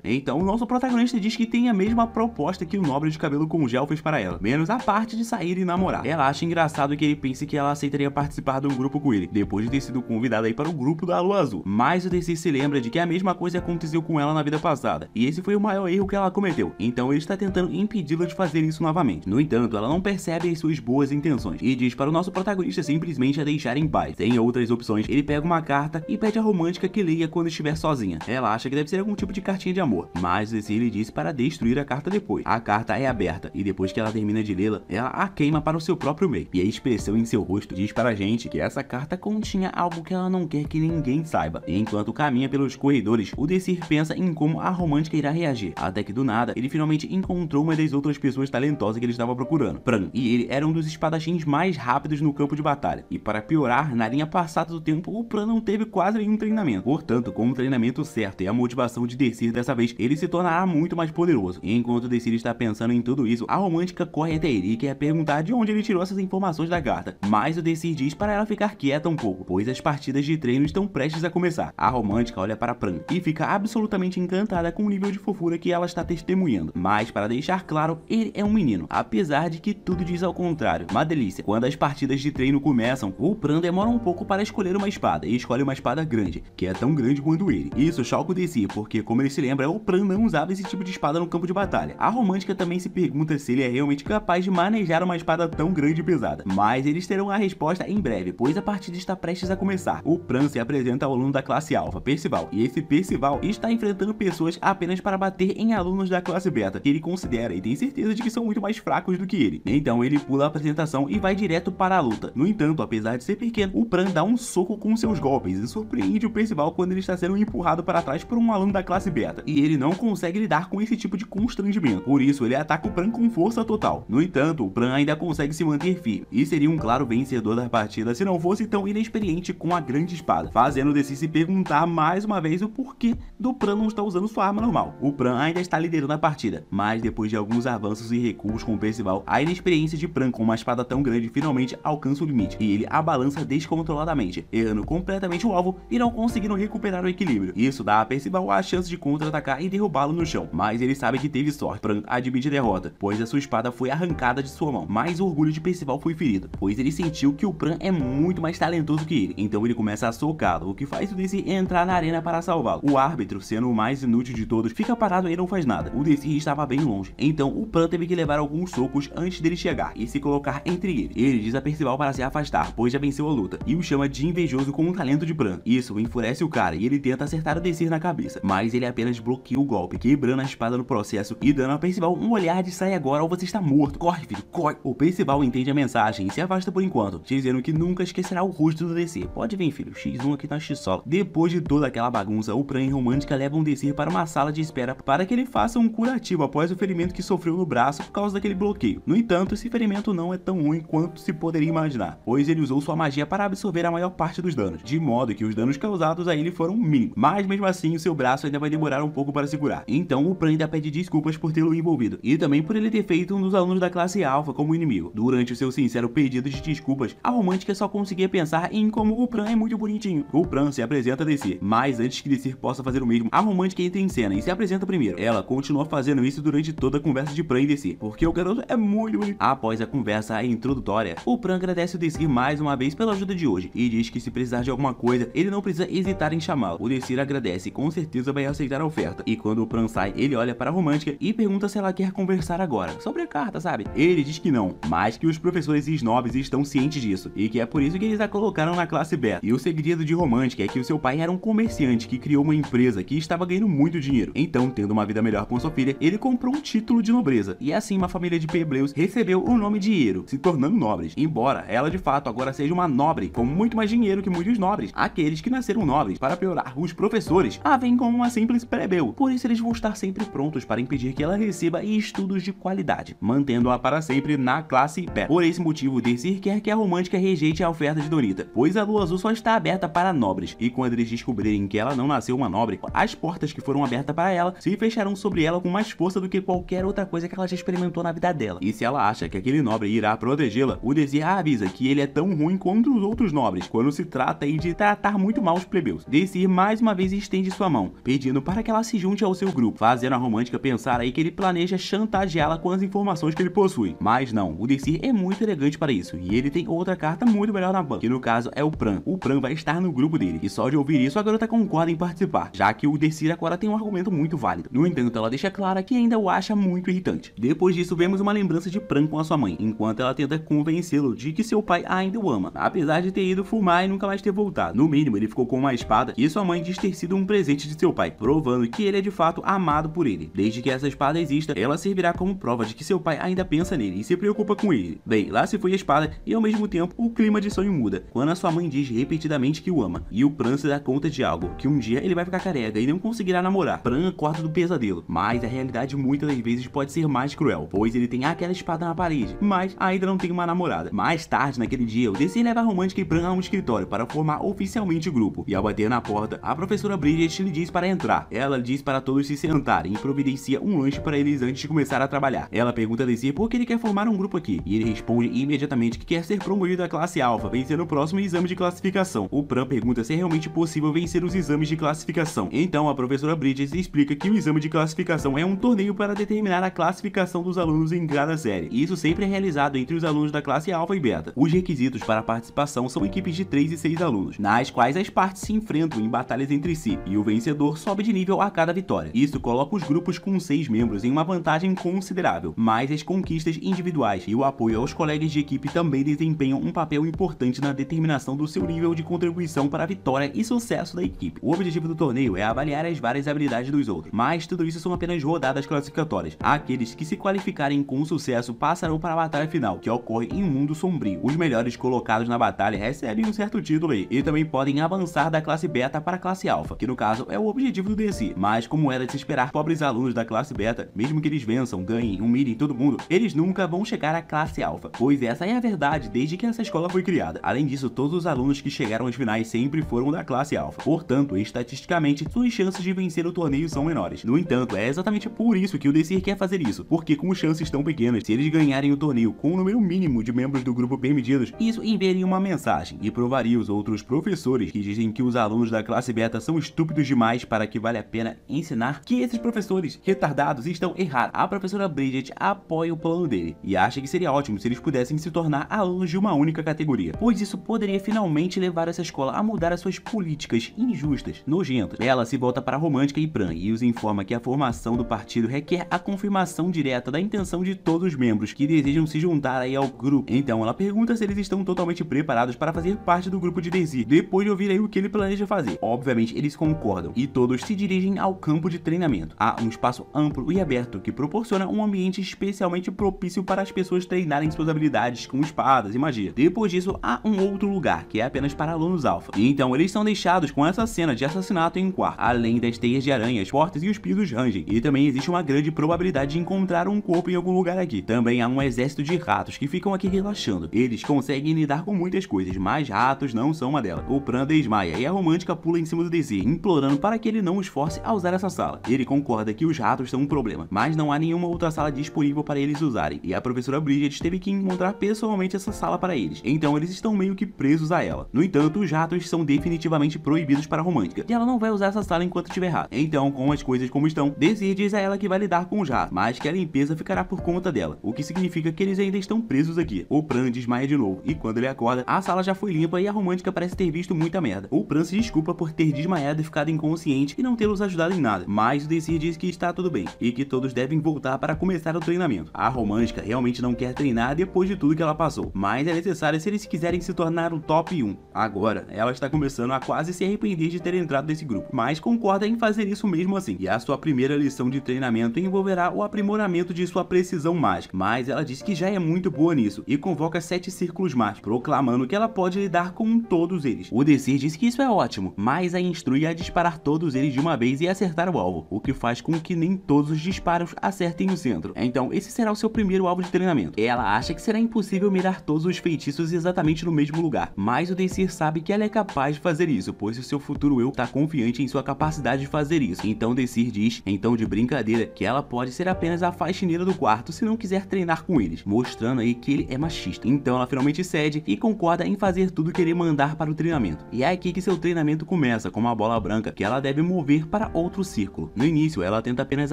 Então, o nosso protagonista diz que tem a mesma proposta que o nobre de cabelo com gel fez para ela, menos a parte de sair e namorar. Ela acha engraçado que ele pense que ela aceitaria participar de um grupo com ele, depois de ter sido convidada aí para o grupo da Lua Azul. Mas o Desir se lembra de que a mesma coisa aconteceu com ela na vida passada, e esse foi o maior erro que ela cometeu. Então, ele está tentando impedi-la de fazer isso novamente. No entanto, ela não percebe as suas boas intenções e diz para o nosso protagonista simplesmente a deixar em paz. Sem outras opções, ele pega uma carta e pede a romântica que leia quando estiver sozinha. Ela acha que deve ser algum tipo de cartinha de amor, mas Cecília lhe diz para destruir a carta depois. A carta é aberta e depois que ela termina de lê-la, ela a queima para o seu próprio meio. E a expressão em seu rosto diz para a gente que essa carta continha algo que ela não quer que ninguém saiba. enquanto caminha pelos corredores, o Desir pensa em como a romântica irá reagir, até que do nada ele finalmente encontrou uma das outras pessoas talentosas que ele estava procurando, Pran, e ele era um dos espadachins mais rápidos no campo de batalha. E para piorar, na linha passada do tempo, o Pran não teve quase nenhum treinamento. Portanto, com o treinamento certo e a motivação de Desir dessa vez, ele se tornará muito mais poderoso. enquanto Desir está pensando em tudo isso, a romântica corre até ele e quer é perguntar de onde ele tirou essas informações da carta. Mas o Desir diz para ela ficar quieta um pouco, pois as partidas de treino estão prestes a começar. A romântica olha para Pran e fica absolutamente encantada com o nível de fofura que ela está testemunhando. Mas para deixar claro, ele é um menino, apesar de que tudo diz ao contrário. Uma delícia. Quando as partidas de treino começam, o Pran demora um pouco para escolher uma espada espada e escolhe uma espada grande, que é tão grande quanto ele. Isso choca o DC, porque como ele se lembra, é o Pran não usava esse tipo de espada no campo de batalha. A romântica também se pergunta se ele é realmente capaz de manejar uma espada tão grande e pesada. Mas eles terão a resposta em breve, pois a partida está prestes a começar. O Pran se apresenta ao aluno da classe alfa, Percival, e esse Percival está enfrentando pessoas apenas para bater em alunos da classe beta, que ele considera e tem certeza de que são muito mais fracos do que ele. Então ele pula a apresentação e vai direto para a luta. No entanto, apesar de ser pequeno, o Pran dá um soco com seu seus golpes e surpreende o principal quando ele está sendo empurrado para trás por um aluno da classe beta, e ele não consegue lidar com esse tipo de constrangimento, por isso ele ataca o Pran com força total. No entanto, o Pran ainda consegue se manter firme, e seria um claro vencedor da partida se não fosse tão inexperiente com a grande espada, fazendo DC se perguntar mais uma vez o porquê do Pran não está usando sua arma normal. O Pran ainda está liderando a partida, mas depois de alguns avanços e recuos com o Percival, a inexperiência de Pran com uma espada tão grande finalmente alcança o limite, e ele a balança descontroladamente, errando com completamente o alvo e não conseguiram recuperar o equilíbrio. Isso dá a Percival a chance de contra-atacar e derrubá-lo no chão, mas ele sabe que teve sorte. Pran admite a derrota, pois a sua espada foi arrancada de sua mão, mas o orgulho de Percival foi ferido, pois ele sentiu que o Pran é muito mais talentoso que ele, então ele começa a socá-lo, o que faz o DC entrar na arena para salvá-lo. O árbitro, sendo o mais inútil de todos, fica parado e não faz nada. O DC estava bem longe, então o Pran teve que levar alguns socos antes dele chegar e se colocar entre ele. Ele diz a Percival para se afastar, pois já venceu a luta, e o chama de invejoso com com um talento de Bran. Isso enfurece o cara e ele tenta acertar o descer na cabeça, mas ele apenas bloqueia o golpe, quebrando a espada no processo e dando ao Percival um olhar de sai agora ou você está morto. Corre, filho, corre. O Percival entende a mensagem e se afasta por enquanto, dizendo que nunca esquecerá o rosto do DC. Pode vir, filho, X1 aqui na X-Solo. Depois de toda aquela bagunça, o Pran e Romântica levam DC para uma sala de espera para que ele faça um curativo após o ferimento que sofreu no braço por causa daquele bloqueio. No entanto, esse ferimento não é tão ruim quanto se poderia imaginar, pois ele usou sua magia para absorver a maior parte dos danos danos, de modo que os danos causados a ele foram mínimos. Mas mesmo assim, o seu braço ainda vai demorar um pouco para se curar. Então o Pran ainda pede desculpas por tê-lo envolvido, e também por ele ter feito um dos alunos da classe Alpha como inimigo. Durante o seu sincero pedido de desculpas, a romântica só conseguia pensar em como o Pran é muito bonitinho. O Pran se apresenta a descer, mas antes que descer possa fazer o mesmo, a romântica entra em cena e se apresenta primeiro. Ela continua fazendo isso durante toda a conversa de Pran e descer, porque o garoto é muito bonito. Após a conversa introdutória, o Pran agradece o descer mais uma vez pela ajuda de hoje, e diz que se precisar precisar de alguma coisa, ele não precisa hesitar em chamá-lo. O Desir agradece e com certeza vai aceitar a oferta. E quando o Pran sai, ele olha para a romântica e pergunta se ela quer conversar agora, sobre a carta, sabe? Ele diz que não, mas que os professores e snobs estão cientes disso, e que é por isso que eles a colocaram na classe B. E o segredo de romântica é que o seu pai era um comerciante que criou uma empresa que estava ganhando muito dinheiro. Então, tendo uma vida melhor com sua filha, ele comprou um título de nobreza, e assim uma família de plebeus recebeu o nome de Eero, se tornando nobres, embora ela de fato agora seja uma nobre, com muito mais dinheiro que muitos os nobres, aqueles que nasceram nobres. Para piorar, os professores a veem como uma simples plebeu, por isso eles vão estar sempre prontos para impedir que ela receba estudos de qualidade, mantendo-a para sempre na classe pé. Por esse motivo, Desir quer que a romântica rejeite a oferta de Donita, pois a lua azul só está aberta para nobres, e quando eles descobrirem que ela não nasceu uma nobre, as portas que foram abertas para ela se fecharão sobre ela com mais força do que qualquer outra coisa que ela já experimentou na vida dela. E se ela acha que aquele nobre irá protegê-la, o Desir avisa que ele é tão ruim quanto os outros nobres quando se trata trata e de tratar muito mal os plebeus. Desir mais uma vez estende sua mão, pedindo para que ela se junte ao seu grupo, fazendo a romântica pensar aí que ele planeja chantageá-la com as informações que ele possui. Mas não, o Desir é muito elegante para isso, e ele tem outra carta muito melhor na banca, que no caso é o Pran. O Pran vai estar no grupo dele, e só de ouvir isso a garota concorda em participar, já que o Desir agora tem um argumento muito válido. No entanto, ela deixa clara que ainda o acha muito irritante. Depois disso, vemos uma lembrança de Pran com a sua mãe, enquanto ela tenta convencê-lo de que seu pai ainda o ama, apesar de ter ido fumar e nunca mais ter voltar. No mínimo, ele ficou com uma espada e sua mãe diz ter sido um presente de seu pai, provando que ele é de fato amado por ele. Desde que essa espada exista, ela servirá como prova de que seu pai ainda pensa nele e se preocupa com ele. Bem, lá se foi a espada e ao mesmo tempo o clima de sonho muda, quando a sua mãe diz repetidamente que o ama, e o Pran se dá conta de algo, que um dia ele vai ficar careca e não conseguirá namorar. Pran acorda do pesadelo, mas a realidade muitas das vezes pode ser mais cruel, pois ele tem aquela espada na parede, mas ainda não tem uma namorada. Mais tarde naquele dia, o DC leva a romântica e Pran a um escritório para formar formar oficialmente o grupo, e ao bater na porta, a professora Bridget lhe diz para entrar. Ela diz para todos se sentarem e providencia um lanche para eles antes de começar a trabalhar. Ela pergunta a Desir por que ele quer formar um grupo aqui, e ele responde imediatamente que quer ser promovido à classe alfa, vencendo o próximo exame de classificação. O Pran pergunta se é realmente possível vencer os exames de classificação. Então, a professora Bridget explica que o exame de classificação é um torneio para determinar a classificação dos alunos em cada série. Isso sempre é realizado entre os alunos da classe alfa e beta. Os requisitos para a participação são equipes de 3 e 6 alunos alunos, nas quais as partes se enfrentam em batalhas entre si, e o vencedor sobe de nível a cada vitória. Isso coloca os grupos com seis membros em uma vantagem considerável, mas as conquistas individuais e o apoio aos colegas de equipe também desempenham um papel importante na determinação do seu nível de contribuição para a vitória e sucesso da equipe. O objetivo do torneio é avaliar as várias habilidades dos outros, mas tudo isso são apenas rodadas classificatórias. Aqueles que se qualificarem com sucesso passarão para a batalha final, que ocorre em um mundo sombrio. Os melhores colocados na batalha recebem um certo título e também podem avançar da classe Beta para a classe Alpha, que no caso é o objetivo do DC. mas como era de se esperar, pobres alunos da classe Beta, mesmo que eles vençam, ganhem, humilhem todo mundo, eles nunca vão chegar à classe Alpha, pois essa é a verdade desde que essa escola foi criada. Além disso, todos os alunos que chegaram às finais sempre foram da classe Alpha, portanto, estatisticamente, suas chances de vencer o torneio são menores. No entanto, é exatamente por isso que o DC quer fazer isso, porque com chances tão pequenas, se eles ganharem o torneio com o número mínimo de membros do grupo permitidos, isso enviaria uma mensagem e provaria os outros outros professores que dizem que os alunos da classe beta são estúpidos demais para que vale a pena ensinar, que esses professores retardados estão errados. A professora Bridget apoia o plano dele e acha que seria ótimo se eles pudessem se tornar alunos de uma única categoria, pois isso poderia finalmente levar essa escola a mudar as suas políticas injustas, nojentas. Ela se volta para a Romântica e Pran e os informa que a formação do partido requer a confirmação direta da intenção de todos os membros que desejam se juntar aí ao grupo. Então ela pergunta se eles estão totalmente preparados para fazer parte do grupo de dirigir depois de ouvir o que ele planeja fazer. Obviamente, eles concordam e todos se dirigem ao campo de treinamento. Há um espaço amplo e aberto que proporciona um ambiente especialmente propício para as pessoas treinarem suas habilidades com espadas e magia. Depois disso, há um outro lugar que é apenas para alunos alfa. Então, eles são deixados com essa cena de assassinato em um quarto, além das teias de aranhas, portas e os pisos rangem. E também existe uma grande probabilidade de encontrar um corpo em algum lugar aqui. Também há um exército de ratos que ficam aqui relaxando. Eles conseguem lidar com muitas coisas, mas ratos não são são uma dela. O Pran desmaia e a romântica pula em cima do Desir, implorando para que ele não os esforce a usar essa sala. Ele concorda que os ratos são um problema, mas não há nenhuma outra sala disponível para eles usarem, e a professora Bridget teve que encontrar pessoalmente essa sala para eles, então eles estão meio que presos a ela. No entanto, os ratos são definitivamente proibidos para a romântica, e ela não vai usar essa sala enquanto estiver errado. Então, com as coisas como estão, Desir diz a ela que vai lidar com os ratos, mas que a limpeza ficará por conta dela, o que significa que eles ainda estão presos aqui. O Pran desmaia de novo, e quando ele acorda, a sala já foi limpa e a romântica parece ter visto muita merda. O Pran se desculpa por ter desmaiado e ficado inconsciente e não tê-los ajudado em nada, mas o Desir diz que está tudo bem e que todos devem voltar para começar o treinamento. A Romântica realmente não quer treinar depois de tudo que ela passou, mas é necessário se eles quiserem se tornar o top 1. Agora, ela está começando a quase se arrepender de ter entrado nesse grupo, mas concorda em fazer isso mesmo assim, e a sua primeira lição de treinamento envolverá o aprimoramento de sua precisão mágica, mas ela diz que já é muito boa nisso e convoca sete círculos mágicos, proclamando que ela pode lidar com um todo todos eles. O Desir diz que isso é ótimo, mas a instrui a disparar todos eles de uma vez e acertar o alvo, o que faz com que nem todos os disparos acertem o centro. Então, esse será o seu primeiro alvo de treinamento. Ela acha que será impossível mirar todos os feitiços exatamente no mesmo lugar, mas o Desir sabe que ela é capaz de fazer isso, pois o seu futuro eu está confiante em sua capacidade de fazer isso. Então, Desir diz, então de brincadeira, que ela pode ser apenas a faxineira do quarto se não quiser treinar com eles, mostrando aí que ele é machista. Então, ela finalmente cede e concorda em fazer tudo que ele mandar lugar para o treinamento. E é aqui que seu treinamento começa, com uma bola branca que ela deve mover para outro círculo. No início, ela tenta apenas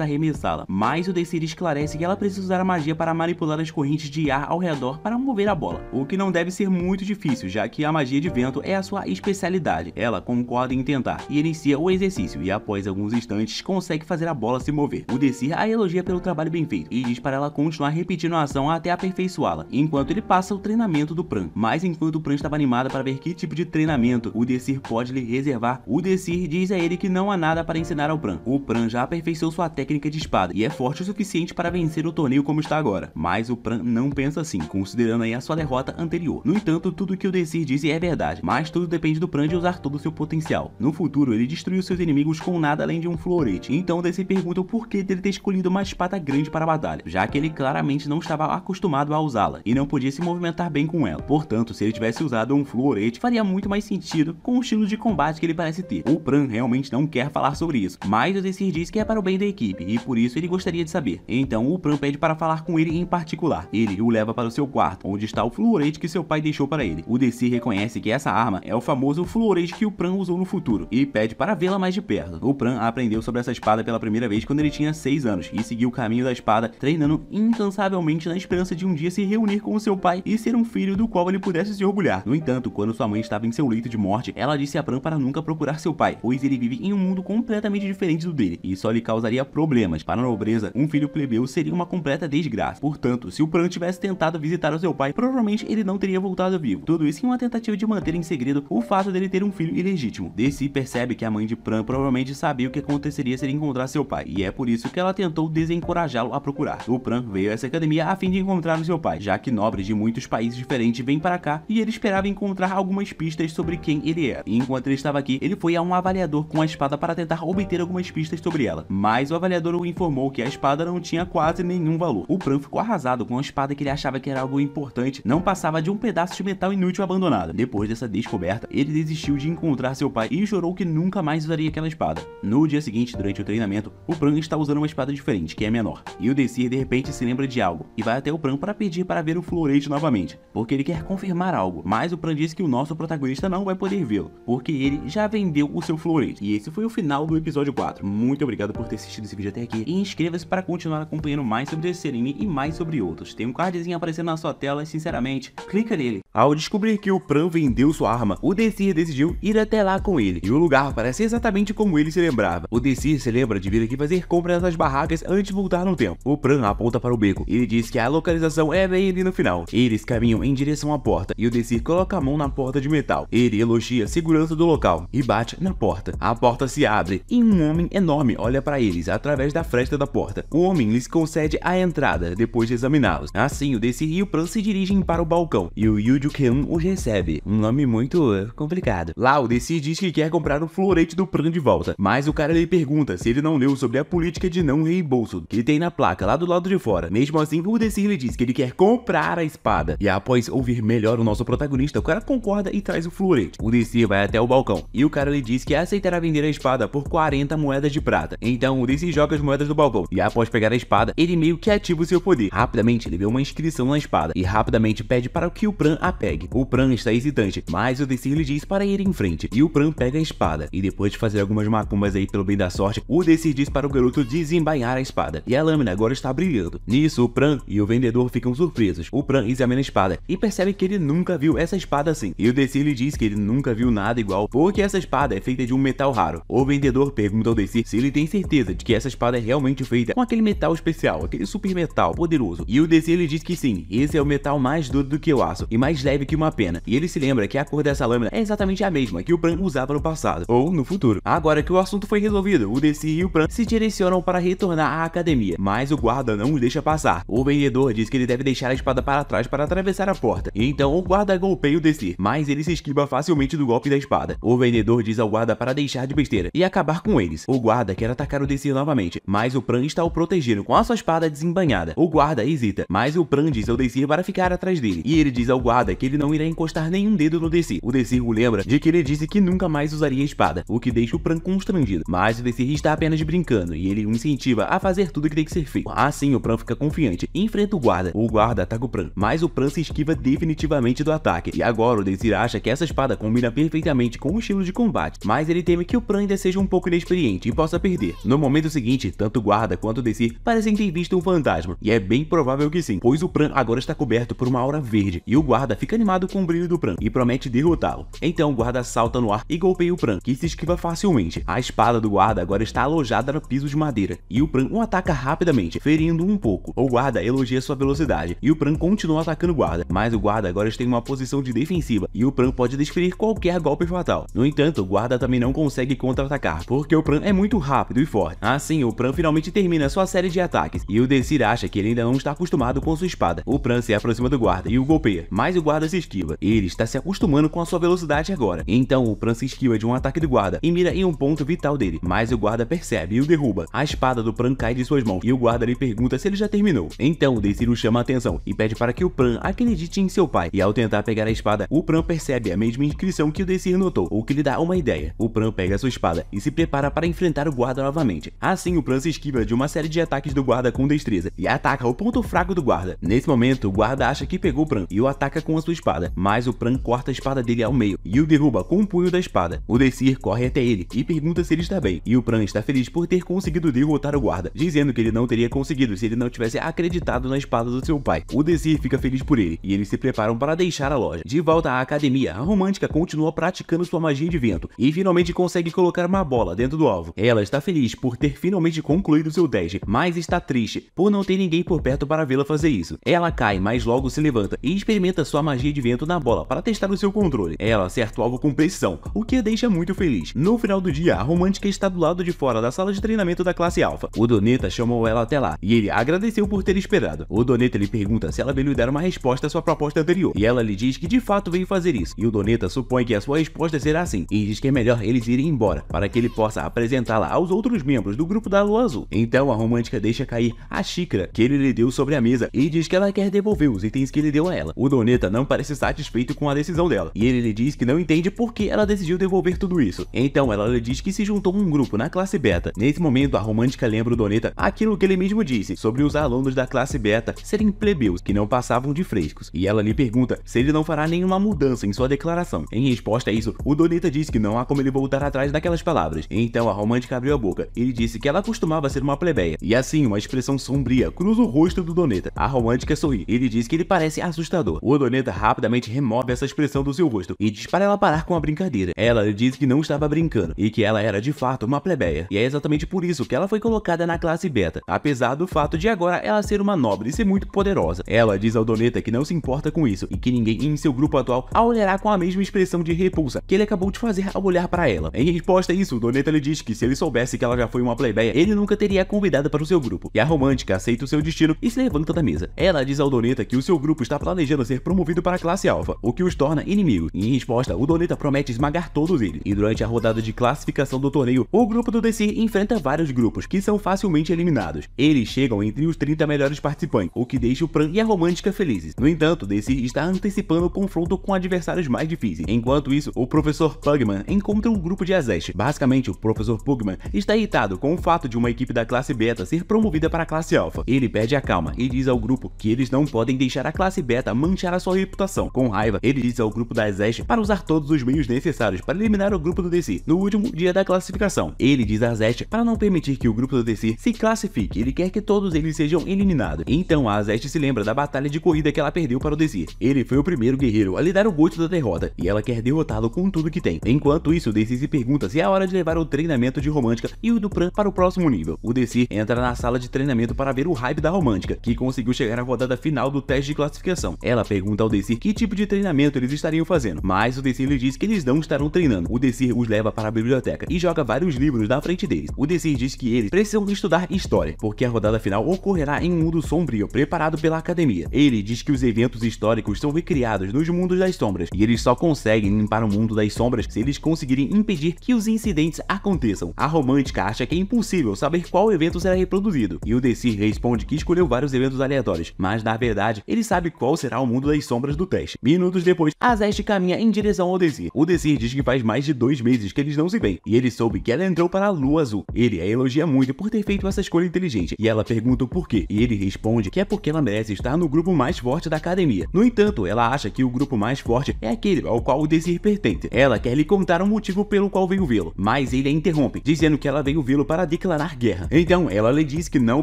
arremessá-la, mas o Desir esclarece que ela precisa usar a magia para manipular as correntes de ar ao redor para mover a bola, o que não deve ser muito difícil, já que a magia de vento é a sua especialidade. Ela concorda em tentar e inicia o exercício e após alguns instantes consegue fazer a bola se mover. O Desir a elogia pelo trabalho bem feito e diz para ela continuar repetindo a ação até aperfeiçoá-la, enquanto ele passa o treinamento do Pran. Mas enquanto o Pran estava animada para ver que tipo tipo de treinamento o Desir pode lhe reservar, o Desir diz a ele que não há nada para ensinar ao Pran. O Pran já aperfeiçoou sua técnica de espada e é forte o suficiente para vencer o torneio como está agora. Mas o Pran não pensa assim, considerando aí a sua derrota anterior. No entanto, tudo que o Desir diz é verdade, mas tudo depende do Pran de usar todo o seu potencial. No futuro, ele destruiu seus inimigos com nada além de um florete, então Desir pergunta o porquê dele ter escolhido uma espada grande para a batalha, já que ele claramente não estava acostumado a usá-la e não podia se movimentar bem com ela. Portanto, se ele tivesse usado um florete, faria faria muito mais sentido com o estilo de combate que ele parece ter. O Pran realmente não quer falar sobre isso, mas o Desir diz que é para o bem da equipe e por isso ele gostaria de saber. Então o Pran pede para falar com ele em particular. Ele o leva para o seu quarto, onde está o fluorete que seu pai deixou para ele. O Desir reconhece que essa arma é o famoso fluorete que o Pran usou no futuro e pede para vê-la mais de perto. O Pran aprendeu sobre essa espada pela primeira vez quando ele tinha 6 anos e seguiu o caminho da espada treinando incansavelmente na esperança de um dia se reunir com o seu pai e ser um filho do qual ele pudesse se orgulhar. No entanto, quando sua mãe estava em seu leito de morte, ela disse a Pran para nunca procurar seu pai, pois ele vive em um mundo completamente diferente do dele, e só lhe causaria problemas. Para a nobreza, um filho plebeu seria uma completa desgraça. Portanto, se o Pran tivesse tentado visitar o seu pai, provavelmente ele não teria voltado vivo. Tudo isso em uma tentativa de manter em segredo o fato dele ter um filho ilegítimo. Desi percebe que a mãe de Pran provavelmente sabia o que aconteceria se ele encontrar seu pai, e é por isso que ela tentou desencorajá-lo a procurar. O Pran veio a essa academia a fim de encontrar o seu pai, já que nobres de muitos países diferentes vêm para cá e ele esperava encontrar algumas algumas pistas sobre quem ele era. É. E enquanto ele estava aqui, ele foi a um avaliador com a espada para tentar obter algumas pistas sobre ela. Mas o avaliador o informou que a espada não tinha quase nenhum valor. O Pran ficou arrasado com a espada que ele achava que era algo importante, não passava de um pedaço de metal inútil abandonado. Depois dessa descoberta, ele desistiu de encontrar seu pai e jurou que nunca mais usaria aquela espada. No dia seguinte, durante o treinamento, o Pran está usando uma espada diferente, que é menor. E o Desir de repente se lembra de algo e vai até o Pran para pedir para ver o florete novamente, porque ele quer confirmar algo. Mas o Pran disse que o nosso protagonista não vai poder vê-lo, porque ele já vendeu o seu Florid. E esse foi o final do episódio 4. Muito obrigado por ter assistido esse vídeo até aqui e inscreva-se para continuar acompanhando mais sobre esse anime e mais sobre outros. Tem um cardzinho aparecendo na sua tela e, sinceramente, clica nele. Ao descobrir que o Pran vendeu sua arma, o Desir decidiu ir até lá com ele, e o lugar parece exatamente como ele se lembrava. O Desir se lembra de vir aqui fazer compras nas barracas antes de voltar no tempo. O Pran aponta para o beco, ele diz que a localização é bem ali no final. Eles caminham em direção à porta, e o Desir coloca a mão na porta de metal. Ele elogia a segurança do local e bate na porta. A porta se abre e um homem enorme olha para eles através da fresta da porta. O homem lhes concede a entrada depois de examiná-los. Assim, o Desi e o Pran se dirigem para o balcão e o Yuju Keon os recebe. Um nome muito eh, complicado. Lá, o Desi diz que quer comprar o florete do Pran de volta, mas o cara lhe pergunta se ele não leu sobre a política de não reembolso que tem na placa lá do lado de fora. Mesmo assim, o Desi lhe diz que ele quer comprar a espada. E após ouvir melhor o nosso protagonista, o cara concorda e traz o florete. O DC vai até o balcão e o cara lhe diz que aceitará vender a espada por 40 moedas de prata. Então o DC joga as moedas do balcão e após pegar a espada, ele meio que ativa o seu poder. Rapidamente ele vê uma inscrição na espada e rapidamente pede para que o Pran a pegue. O Pran está hesitante, mas o DC lhe diz para ir em frente e o Pran pega a espada. E depois de fazer algumas macumbas aí pelo bem da sorte, o DC diz para o garoto desembainhar a espada e a lâmina agora está brilhando. Nisso o Pran e o vendedor ficam surpresos. O Pran examina a espada e percebe que ele nunca viu essa espada assim. E o DC ele diz que ele nunca viu nada igual porque essa espada é feita de um metal raro. O vendedor pergunta ao Desi se ele tem certeza de que essa espada é realmente feita com aquele metal especial, aquele super metal poderoso. E o Desi ele diz que sim, esse é o metal mais duro do que o aço e mais leve que uma pena. E ele se lembra que a cor dessa lâmina é exatamente a mesma que o Pran usava no passado, ou no futuro. Agora que o assunto foi resolvido, o Desi e o Pran se direcionam para retornar à academia, mas o guarda não os deixa passar. O vendedor diz que ele deve deixar a espada para trás para atravessar a porta. Então o guarda golpeia o Desi, mas ele ele se esquiva facilmente do golpe da espada. O vendedor diz ao guarda para deixar de besteira e acabar com eles. O guarda quer atacar o Desir novamente, mas o Pran está o protegendo com a sua espada desembanhada. O guarda hesita, mas o Pran diz ao Desir para ficar atrás dele. E ele diz ao guarda que ele não irá encostar nenhum dedo no Desir. O Desir o lembra de que ele disse que nunca mais usaria a espada, o que deixa o Pran constrangido. Mas o Desir está apenas brincando e ele o incentiva a fazer tudo o que tem que ser feito. Assim, o Pran fica confiante e enfrenta o guarda. O guarda ataca o Pran, mas o Pran se esquiva definitivamente do ataque. E agora o Desir acha acha que essa espada combina perfeitamente com o estilo de combate, mas ele teme que o Pran ainda seja um pouco inexperiente e possa perder. No momento seguinte, tanto guarda quanto Desi parecem ter visto um fantasma, e é bem provável que sim, pois o Pran agora está coberto por uma aura verde, e o guarda fica animado com o brilho do Pran e promete derrotá-lo. Então o guarda salta no ar e golpeia o Pran, que se esquiva facilmente. A espada do guarda agora está alojada no piso de madeira, e o Pran o ataca rapidamente, ferindo um pouco. O guarda elogia sua velocidade, e o Pran continua atacando o guarda, mas o guarda agora está em uma posição de defensiva, e o o Pran pode desferir qualquer golpe fatal. No entanto, o guarda também não consegue contra-atacar, porque o Pran é muito rápido e forte. Assim, o Pran finalmente termina sua série de ataques, e o Desir acha que ele ainda não está acostumado com sua espada. O Pran se aproxima do guarda e o golpeia, mas o guarda se esquiva. Ele está se acostumando com a sua velocidade agora. Então, o Pran se esquiva de um ataque do guarda e mira em um ponto vital dele, mas o guarda percebe e o derruba. A espada do Pran cai de suas mãos, e o guarda lhe pergunta se ele já terminou. Então, o Desir o chama a atenção e pede para que o Pran acredite em seu pai, e ao tentar pegar a espada, o Pran percebe percebe a mesma inscrição que o Desir notou, ou que lhe dá uma ideia. O Pran pega sua espada e se prepara para enfrentar o guarda novamente. Assim, o Pran se esquiva de uma série de ataques do guarda com destreza e ataca o ponto fraco do guarda. Nesse momento, o guarda acha que pegou o Pran e o ataca com a sua espada, mas o Pran corta a espada dele ao meio e o derruba com o um punho da espada. O Desir corre até ele e pergunta se ele está bem, e o Pran está feliz por ter conseguido derrotar o guarda, dizendo que ele não teria conseguido se ele não tivesse acreditado na espada do seu pai. O Desir fica feliz por ele, e eles se preparam para deixar a loja. De volta à academia, a romântica continua praticando sua magia de vento e finalmente consegue colocar uma bola dentro do alvo. Ela está feliz por ter finalmente concluído seu teste, mas está triste por não ter ninguém por perto para vê-la fazer isso. Ela cai, mas logo se levanta e experimenta sua magia de vento na bola para testar o seu controle. Ela acerta o alvo com precisão, o que a deixa muito feliz. No final do dia, a romântica está do lado de fora da sala de treinamento da classe alfa. O Doneta chamou ela até lá e ele agradeceu por ter esperado. O Doneta lhe pergunta se ela veio lhe dar uma resposta à sua proposta anterior e ela lhe diz que de fato veio fazer isso isso. E o Doneta supõe que a sua resposta será assim e diz que é melhor eles irem embora, para que ele possa apresentá-la aos outros membros do grupo da Lua Azul. Então a romântica deixa cair a xícara que ele lhe deu sobre a mesa e diz que ela quer devolver os itens que ele deu a ela. O Doneta não parece satisfeito com a decisão dela, e ele lhe diz que não entende por que ela decidiu devolver tudo isso. Então ela lhe diz que se juntou a um grupo na classe beta. Nesse momento, a romântica lembra o Doneta aquilo que ele mesmo disse sobre os alunos da classe beta serem plebeus que não passavam de frescos. E ela lhe pergunta se ele não fará nenhuma mudança em sua declaração. Em resposta a isso, o Donita disse que não há como ele voltar atrás daquelas palavras. Então a romântica abriu a boca Ele disse que ela costumava ser uma plebeia. E assim, uma expressão sombria cruza o rosto do Doneta. A romântica sorri. Ele diz que ele parece assustador. O Doneta rapidamente remove essa expressão do seu rosto e diz para ela parar com a brincadeira. Ela diz que não estava brincando e que ela era de fato uma plebeia. E é exatamente por isso que ela foi colocada na classe beta, apesar do fato de agora ela ser uma nobre e ser muito poderosa. Ela diz ao Doneta que não se importa com isso e que ninguém em seu grupo atual, ao olha com a mesma expressão de repulsa que ele acabou de fazer ao olhar para ela. Em resposta a isso, Doneta lhe diz que se ele soubesse que ela já foi uma plebeia, ele nunca teria convidado para o seu grupo. E a romântica aceita o seu destino e se levanta da mesa. Ela diz ao Doneta que o seu grupo está planejando ser promovido para a classe alfa, o que os torna inimigos. em resposta, o Doneta promete esmagar todos eles. E durante a rodada de classificação do torneio, o grupo do Desir enfrenta vários grupos que são facilmente eliminados. Eles chegam entre os 30 melhores participantes, o que deixa o Pran e a romântica felizes. No entanto, Desir está antecipando o confronto com o adversário adversários mais difíceis. Enquanto isso, o professor Pugman encontra um grupo de Azeste. Basicamente, o professor Pugman está irritado com o fato de uma equipe da classe Beta ser promovida para a classe Alpha. Ele perde a calma e diz ao grupo que eles não podem deixar a classe Beta manchar a sua reputação. Com raiva, ele diz ao grupo da Azeste para usar todos os meios necessários para eliminar o grupo do DC no último dia da classificação. Ele diz a Azeste para não permitir que o grupo do DC se classifique, ele quer que todos eles sejam eliminados. Então a Azeste se lembra da batalha de corrida que ela perdeu para o DC. Ele foi o primeiro guerreiro a lhe dar o gosto da derrota e ela quer derrotá-lo com tudo que tem. Enquanto isso, o Desi se pergunta se é a hora de levar o treinamento de Romântica e o Dupran para o próximo nível. O Desi entra na sala de treinamento para ver o hype da Romântica, que conseguiu chegar à rodada final do teste de classificação. Ela pergunta ao Desir que tipo de treinamento eles estariam fazendo, mas o Desir lhe diz que eles não estarão treinando. O Desir os leva para a biblioteca e joga vários livros na frente deles. O Desir diz que eles precisam estudar história, porque a rodada final ocorrerá em um mundo sombrio preparado pela academia. Ele diz que os eventos históricos são recriados nos mundos das sombras e eles só conseguem limpar o mundo das sombras se eles conseguirem impedir que os incidentes aconteçam. A romântica acha que é impossível saber qual evento será reproduzido, e o Decir responde que escolheu vários eventos aleatórios, mas na verdade ele sabe qual será o mundo das sombras do teste. Minutos depois, a Zeste caminha em direção ao Desir. O Desir diz que faz mais de dois meses que eles não se veem, e ele soube que ela entrou para a Lua Azul. Ele a elogia muito por ter feito essa escolha inteligente, e ela pergunta o porquê, e ele responde que é porque ela merece estar no grupo mais forte da academia. No entanto, ela acha que o grupo mais forte é aquele ao qual o Desir pertence. Ela quer lhe contar o motivo pelo qual veio vê-lo, mas ele a interrompe, dizendo que ela veio vê-lo para declarar guerra. Então, ela lhe diz que não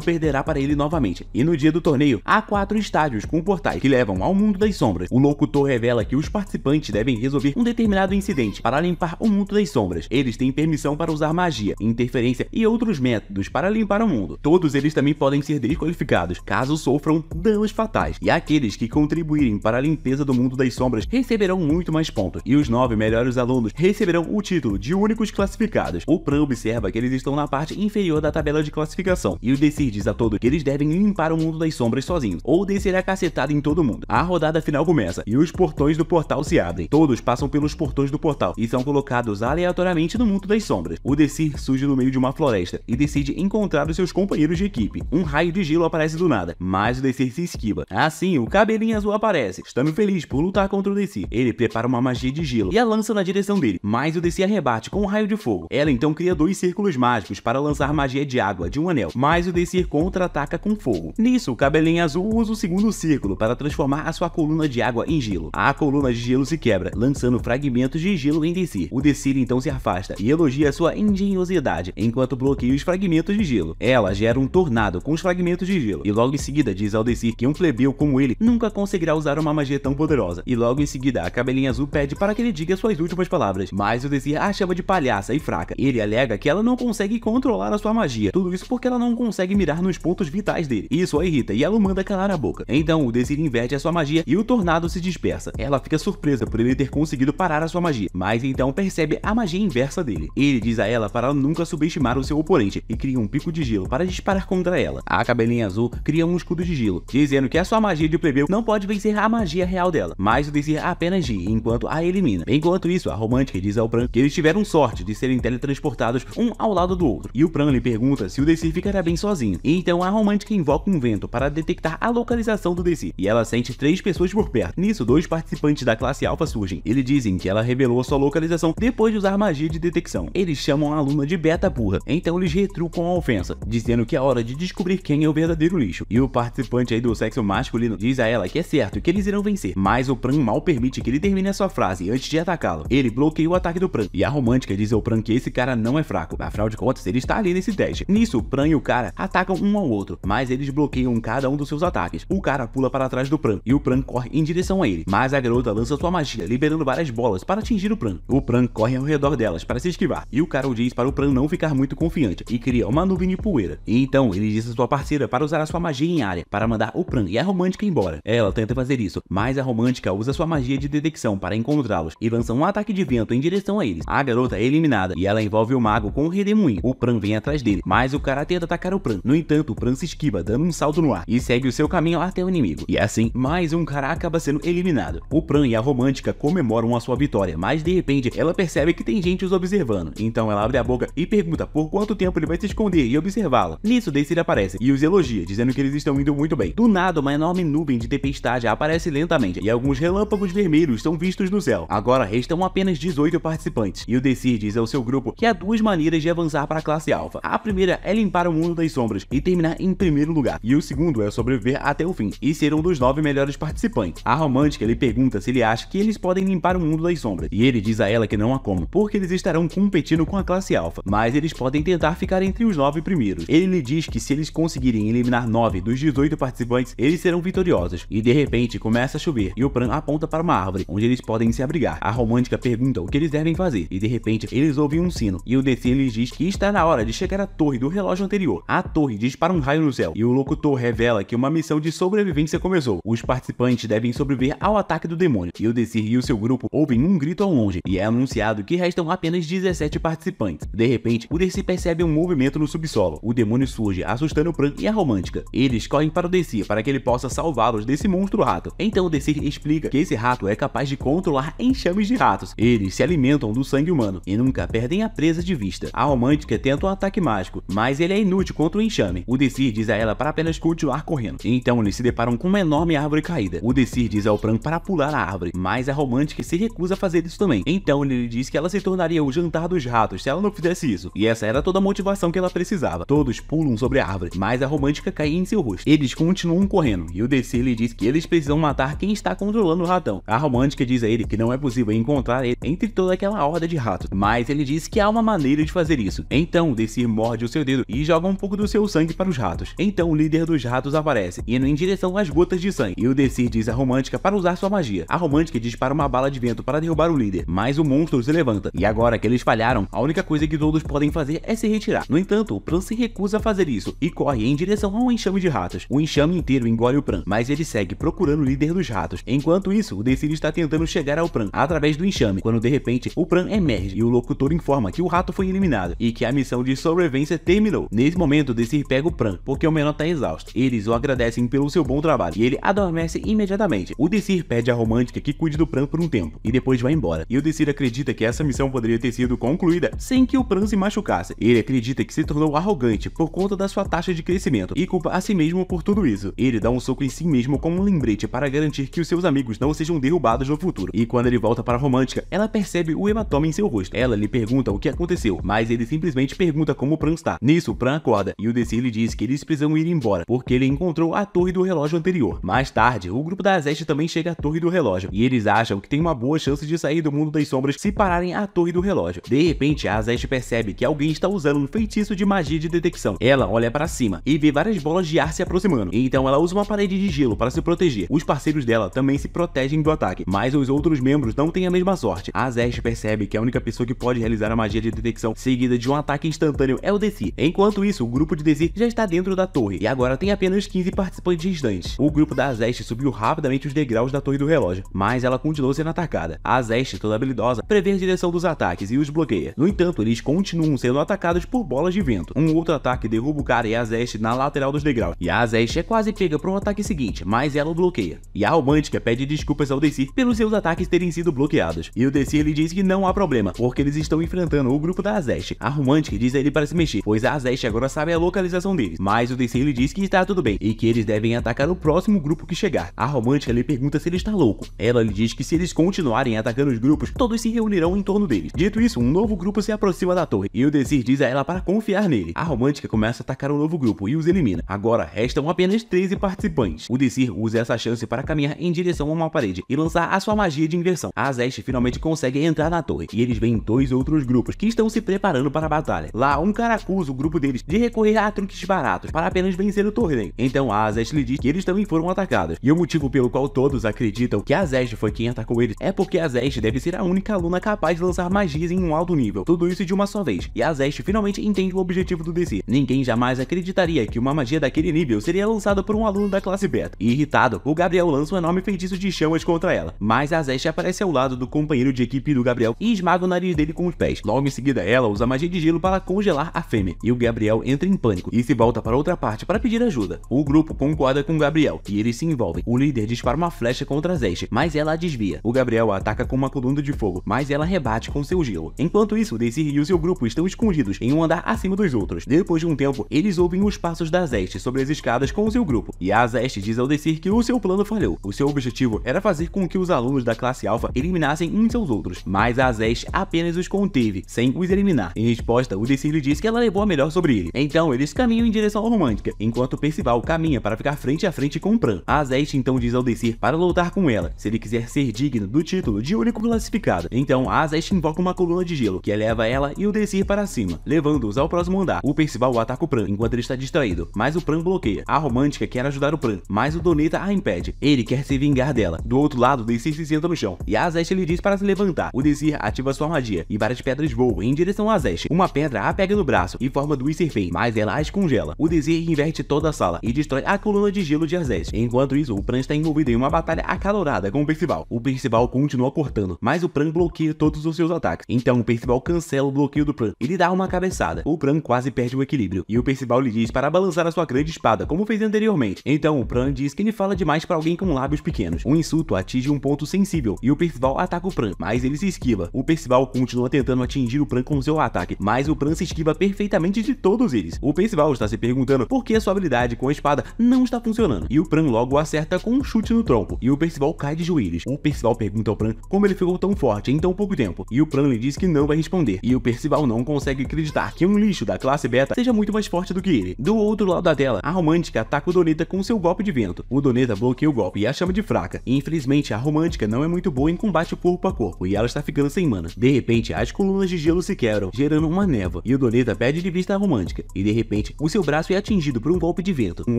perderá para ele novamente. E no dia do torneio, há quatro estádios com portais que levam ao mundo das sombras. O locutor revela que os participantes devem resolver um determinado incidente para limpar o mundo das sombras. Eles têm permissão para usar magia, interferência e outros métodos para limpar o mundo. Todos eles também podem ser desqualificados caso sofram danos fatais. E aqueles que contribuírem para a limpeza do mundo das sombras recebem receberão muito mais pontos, e os nove melhores alunos receberão o título de únicos classificados. O Pran observa que eles estão na parte inferior da tabela de classificação, e o Desir diz a todos que eles devem limpar o mundo das sombras sozinhos, ou descer a cacetada em todo mundo. A rodada final começa, e os portões do portal se abrem. Todos passam pelos portões do portal, e são colocados aleatoriamente no mundo das sombras. O Desir surge no meio de uma floresta, e decide encontrar os seus companheiros de equipe. Um raio de gelo aparece do nada, mas o Desir se esquiva. Assim, o cabelinho azul aparece, estando feliz por lutar contra o Desir ele prepara uma magia de gelo e a lança na direção dele, mas o DC rebate com um raio de fogo. Ela então cria dois círculos mágicos para lançar magia de água de um anel, mas o DC contra-ataca com fogo. Nisso, o cabelinho azul usa o segundo círculo para transformar a sua coluna de água em gelo. A coluna de gelo se quebra, lançando fragmentos de gelo em DC. O DC então se afasta e elogia sua engenhosidade, enquanto bloqueia os fragmentos de gelo. Ela gera um tornado com os fragmentos de gelo, e logo em seguida diz ao DC que um plebeu como ele nunca conseguirá usar uma magia tão poderosa, e logo em seguida a cabelinha azul pede para que ele diga suas últimas palavras, mas o Desir a chama de palhaça e fraca. Ele alega que ela não consegue controlar a sua magia, tudo isso porque ela não consegue mirar nos pontos vitais dele. Isso a irrita e ela o manda calar a boca. Então o Desir inverte a sua magia e o tornado se dispersa. Ela fica surpresa por ele ter conseguido parar a sua magia, mas então percebe a magia inversa dele. Ele diz a ela para nunca subestimar o seu oponente e cria um pico de gelo para disparar contra ela. A cabelinha azul cria um escudo de gelo, dizendo que a sua magia de plebeu não pode vencer a magia real dela, mas o Desir apenas enquanto a elimina. Enquanto isso, a romântica diz ao Pran que eles tiveram sorte de serem teletransportados um ao lado do outro, e o Pran lhe pergunta se o Desi ficará bem sozinho. E então a romântica invoca um vento para detectar a localização do Desi, e ela sente três pessoas por perto. Nisso, dois participantes da classe Alpha surgem. Eles dizem que ela revelou sua localização depois de usar magia de detecção. Eles chamam a aluna de beta burra, então eles retrucam a ofensa, dizendo que é hora de descobrir quem é o verdadeiro lixo. E o participante aí do sexo masculino diz a ela que é certo que eles irão vencer, mas o Pran mal permite permite é que ele termine a sua frase antes de atacá-lo. Ele bloqueia o ataque do Pran, e a romântica diz ao Pran que esse cara não é fraco, afinal de contas ele está ali nesse teste. Nisso, o Pran e o cara atacam um ao outro, mas eles bloqueiam cada um dos seus ataques. O cara pula para trás do Pran, e o Pran corre em direção a ele, mas a garota lança sua magia, liberando várias bolas para atingir o Pran. O Pran corre ao redor delas para se esquivar, e o o diz para o Pran não ficar muito confiante, e cria uma nuvem de poeira. E então, ele diz a sua parceira para usar a sua magia em área, para mandar o Pran e a romântica embora. Ela tenta fazer isso, mas a romântica usa sua magia de de detecção para encontrá-los e lança um ataque de vento em direção a eles. A garota é eliminada e ela envolve o mago com o redemoinho. O Pran vem atrás dele, mas o cara tenta atacar o Pran. No entanto, o Pran se esquiva, dando um salto no ar e segue o seu caminho até o inimigo. E assim, mais um cara acaba sendo eliminado. O Pran e a romântica comemoram a sua vitória, mas de repente ela percebe que tem gente os observando. Então ela abre a boca e pergunta por quanto tempo ele vai se esconder e observá-la. Nisso, Daisy aparece e os elogia, dizendo que eles estão indo muito bem. Do nada, uma enorme nuvem de tempestade aparece lentamente e alguns relâmpagos vermelhos primeiros estão vistos no céu. Agora restam apenas 18 participantes, e o Decir diz ao seu grupo que há duas maneiras de avançar para a classe alfa. A primeira é limpar o mundo das sombras e terminar em primeiro lugar, e o segundo é sobreviver até o fim e ser um dos nove melhores participantes. A romântica lhe pergunta se ele acha que eles podem limpar o mundo das sombras, e ele diz a ela que não há como, porque eles estarão competindo com a classe alfa, mas eles podem tentar ficar entre os nove primeiros. Ele lhe diz que se eles conseguirem eliminar nove dos 18 participantes, eles serão vitoriosos, e de repente começa a chover, e o Pran aponta para uma árvore, onde eles podem se abrigar. A romântica pergunta o que eles devem fazer, e de repente eles ouvem um sino, e o DC lhes diz que está na hora de chegar à torre do relógio anterior. A torre dispara um raio no céu, e o locutor revela que uma missão de sobrevivência começou. Os participantes devem sobreviver ao ataque do demônio, e o DC e o seu grupo ouvem um grito ao longe, e é anunciado que restam apenas 17 participantes. De repente, o DC percebe um movimento no subsolo. O demônio surge, assustando o Pran e a romântica. Eles correm para o DC para que ele possa salvá-los desse monstro rato. Então o DC explica que esse rato é capaz de controlar enxames de ratos. Eles se alimentam do sangue humano e nunca perdem a presa de vista. A romântica tenta um ataque mágico, mas ele é inútil contra o enxame. O Desir diz a ela para apenas continuar correndo. Então eles se deparam com uma enorme árvore caída. O Desir diz ao Pran para pular a árvore, mas a romântica se recusa a fazer isso também. Então ele diz que ela se tornaria o jantar dos ratos se ela não fizesse isso. E essa era toda a motivação que ela precisava. Todos pulam sobre a árvore, mas a romântica cai em seu rosto. Eles continuam correndo e o Desir lhe diz que eles precisam matar quem está controlando o ratão. A romântica diz a ele que não é possível encontrar ele entre toda aquela horda de ratos, mas ele diz que há uma maneira de fazer isso. Então, Desir morde o seu dedo e joga um pouco do seu sangue para os ratos. Então, o líder dos ratos aparece, indo em direção às gotas de sangue, e o Desir diz a romântica para usar sua magia. A romântica dispara uma bala de vento para derrubar o líder, mas o monstro se levanta, e agora que eles falharam, a única coisa que todos podem fazer é se retirar. No entanto, o Pran se recusa a fazer isso, e corre em direção a um enxame de ratos. O enxame inteiro engole o Pran, mas ele segue procurando o líder dos ratos. Enquanto isso, o Desir está tentando chegar ao Pran através do enxame, quando de repente o Pran emerge e o locutor informa que o rato foi eliminado e que a missão de sobrevivência terminou. Nesse momento, Desir pega o Pran, porque o menor está exausto. Eles o agradecem pelo seu bom trabalho e ele adormece imediatamente. O Desir pede à romântica que cuide do Pran por um tempo e depois vai embora. E o Desir acredita que essa missão poderia ter sido concluída sem que o Pran se machucasse. Ele acredita que se tornou arrogante por conta da sua taxa de crescimento e culpa a si mesmo por tudo isso. Ele dá um soco em si mesmo como um lembrete para garantir que os seus amigos não sejam derrubados derrubados no futuro. E quando ele volta para a romântica, ela percebe o hematoma em seu rosto. Ela lhe pergunta o que aconteceu, mas ele simplesmente pergunta como Pran está. Nisso, Pran acorda e o Desir lhe diz que eles precisam ir embora, porque ele encontrou a torre do relógio anterior. Mais tarde, o grupo da Azeste também chega à torre do relógio, e eles acham que tem uma boa chance de sair do mundo das sombras se pararem à torre do relógio. De repente, a Azeste percebe que alguém está usando um feitiço de magia de detecção. Ela olha para cima e vê várias bolas de ar se aproximando. Então ela usa uma parede de gelo para se proteger. Os parceiros dela também se protegem do ataque ataque, mas os outros membros não têm a mesma sorte. A Zeste percebe que a única pessoa que pode realizar a magia de detecção seguida de um ataque instantâneo é o Desi. Enquanto isso, o grupo de Desi já está dentro da torre, e agora tem apenas 15 participantes restantes. O grupo da Zeste subiu rapidamente os degraus da torre do relógio, mas ela continuou sendo atacada. A Zeste, toda habilidosa, prevê a direção dos ataques e os bloqueia. No entanto, eles continuam sendo atacados por bolas de vento. Um outro ataque derruba o cara e a Zeste na lateral dos degraus, e a Zeste é quase pega para um ataque seguinte, mas ela o bloqueia. E a Romântica pede desculpas ao Desi Desir pelos seus ataques terem sido bloqueados. E o Desir lhe diz que não há problema, porque eles estão enfrentando o grupo da Azeste. A Romantic diz a ele para se mexer, pois a Azeste agora sabe a localização deles. Mas o Desir lhe diz que está tudo bem e que eles devem atacar o próximo grupo que chegar. A Romântica lhe pergunta se ele está louco. Ela lhe diz que se eles continuarem atacando os grupos, todos se reunirão em torno deles. Dito isso, um novo grupo se aproxima da torre e o Desir diz a ela para confiar nele. A Romântica começa a atacar o um novo grupo e os elimina. Agora restam apenas 13 participantes. O Desir usa essa chance para caminhar em direção a uma parede e lança lançar a sua magia de inversão. A Zeste finalmente consegue entrar na torre e eles veem dois outros grupos que estão se preparando para a batalha. Lá, um cara acusa o grupo deles de recorrer a truques baratos para apenas vencer o torneio. Então a Zeste lhe diz que eles também foram atacados. E o motivo pelo qual todos acreditam que a Zeste foi quem atacou eles é porque a Zeste deve ser a única aluna capaz de lançar magias em um alto nível. Tudo isso de uma só vez. E a Zeste finalmente entende o objetivo do DC. Ninguém jamais acreditaria que uma magia daquele nível seria lançada por um aluno da classe beta. E, irritado, o Gabriel lança um enorme feitiço de chamas contra contra ela, mas a Zeste aparece ao lado do companheiro de equipe do Gabriel e esmaga o nariz dele com os pés. Logo em seguida, ela usa magia de gelo para congelar a fêmea, e o Gabriel entra em pânico e se volta para outra parte para pedir ajuda. O grupo concorda com Gabriel e eles se envolvem. O líder dispara uma flecha contra a Zeste, mas ela a desvia. O Gabriel a ataca com uma coluna de fogo, mas ela rebate com seu gelo. Enquanto isso, Desir e o seu grupo estão escondidos em um andar acima dos outros. Depois de um tempo, eles ouvem os passos da Zeste sobre as escadas com o seu grupo, e a Zeste diz ao Desir que o seu plano falhou. O seu objetivo era fazer com com que os alunos da classe alfa eliminassem uns aos outros, mas a Zesh apenas os conteve, sem os eliminar. Em resposta, o Decirle diz que ela levou a melhor sobre ele. Então, eles caminham em direção à Romântica, enquanto Percival caminha para ficar frente a frente com Pran. A Zesh então diz ao Decir para lutar com ela, se ele quiser ser digno do título de único classificado. Então, a Zesh invoca uma coluna de gelo, que eleva ela e o Decir para cima, levando-os ao próximo andar. O Percival ataca o Pran, enquanto ele está distraído, mas o Pran bloqueia. A Romântica quer ajudar o Pran, mas o Doneta a impede. Ele quer se vingar dela. Do outro lado, lado, Desir se senta no chão e a Azeste lhe diz para se levantar. O Desir ativa sua armadilha e várias pedras voam em direção a Azeste. Uma pedra a pega no braço e forma duas serpentes, mas ela as congela. O Desir inverte toda a sala e destrói a coluna de gelo de Azeste. Enquanto isso, o Pran está envolvido em uma batalha acalorada com o Percival. O Percival continua cortando, mas o Pran bloqueia todos os seus ataques. Então o Percival cancela o bloqueio do Pran e lhe dá uma cabeçada. O Pran quase perde o equilíbrio e o Percival lhe diz para balançar a sua grande espada, como fez anteriormente. Então o Pran diz que ele fala demais para alguém com lábios pequenos. O um insulto ativa atinge um ponto sensível e o Percival ataca o Pran, mas ele se esquiva. O Percival continua tentando atingir o Pran com seu ataque, mas o Pran se esquiva perfeitamente de todos eles. O Percival está se perguntando por que a sua habilidade com a espada não está funcionando, e o Pran logo acerta com um chute no tronco, e o Percival cai de joelhos. O Percival pergunta ao Pran como ele ficou tão forte em tão pouco tempo, e o Pran lhe diz que não vai responder, e o Percival não consegue acreditar que um lixo da classe beta seja muito mais forte do que ele. Do outro lado da tela, a romântica ataca o Doneta com seu golpe de vento. O Doneta bloqueia o golpe e a chama de fraca. Infelizmente, a Romântica não é muito boa em combate corpo a corpo e ela está ficando sem mana. De repente, as colunas de gelo se quebram, gerando uma névoa, e o Doneta perde de vista a Romântica. E de repente, o seu braço é atingido por um golpe de vento. Um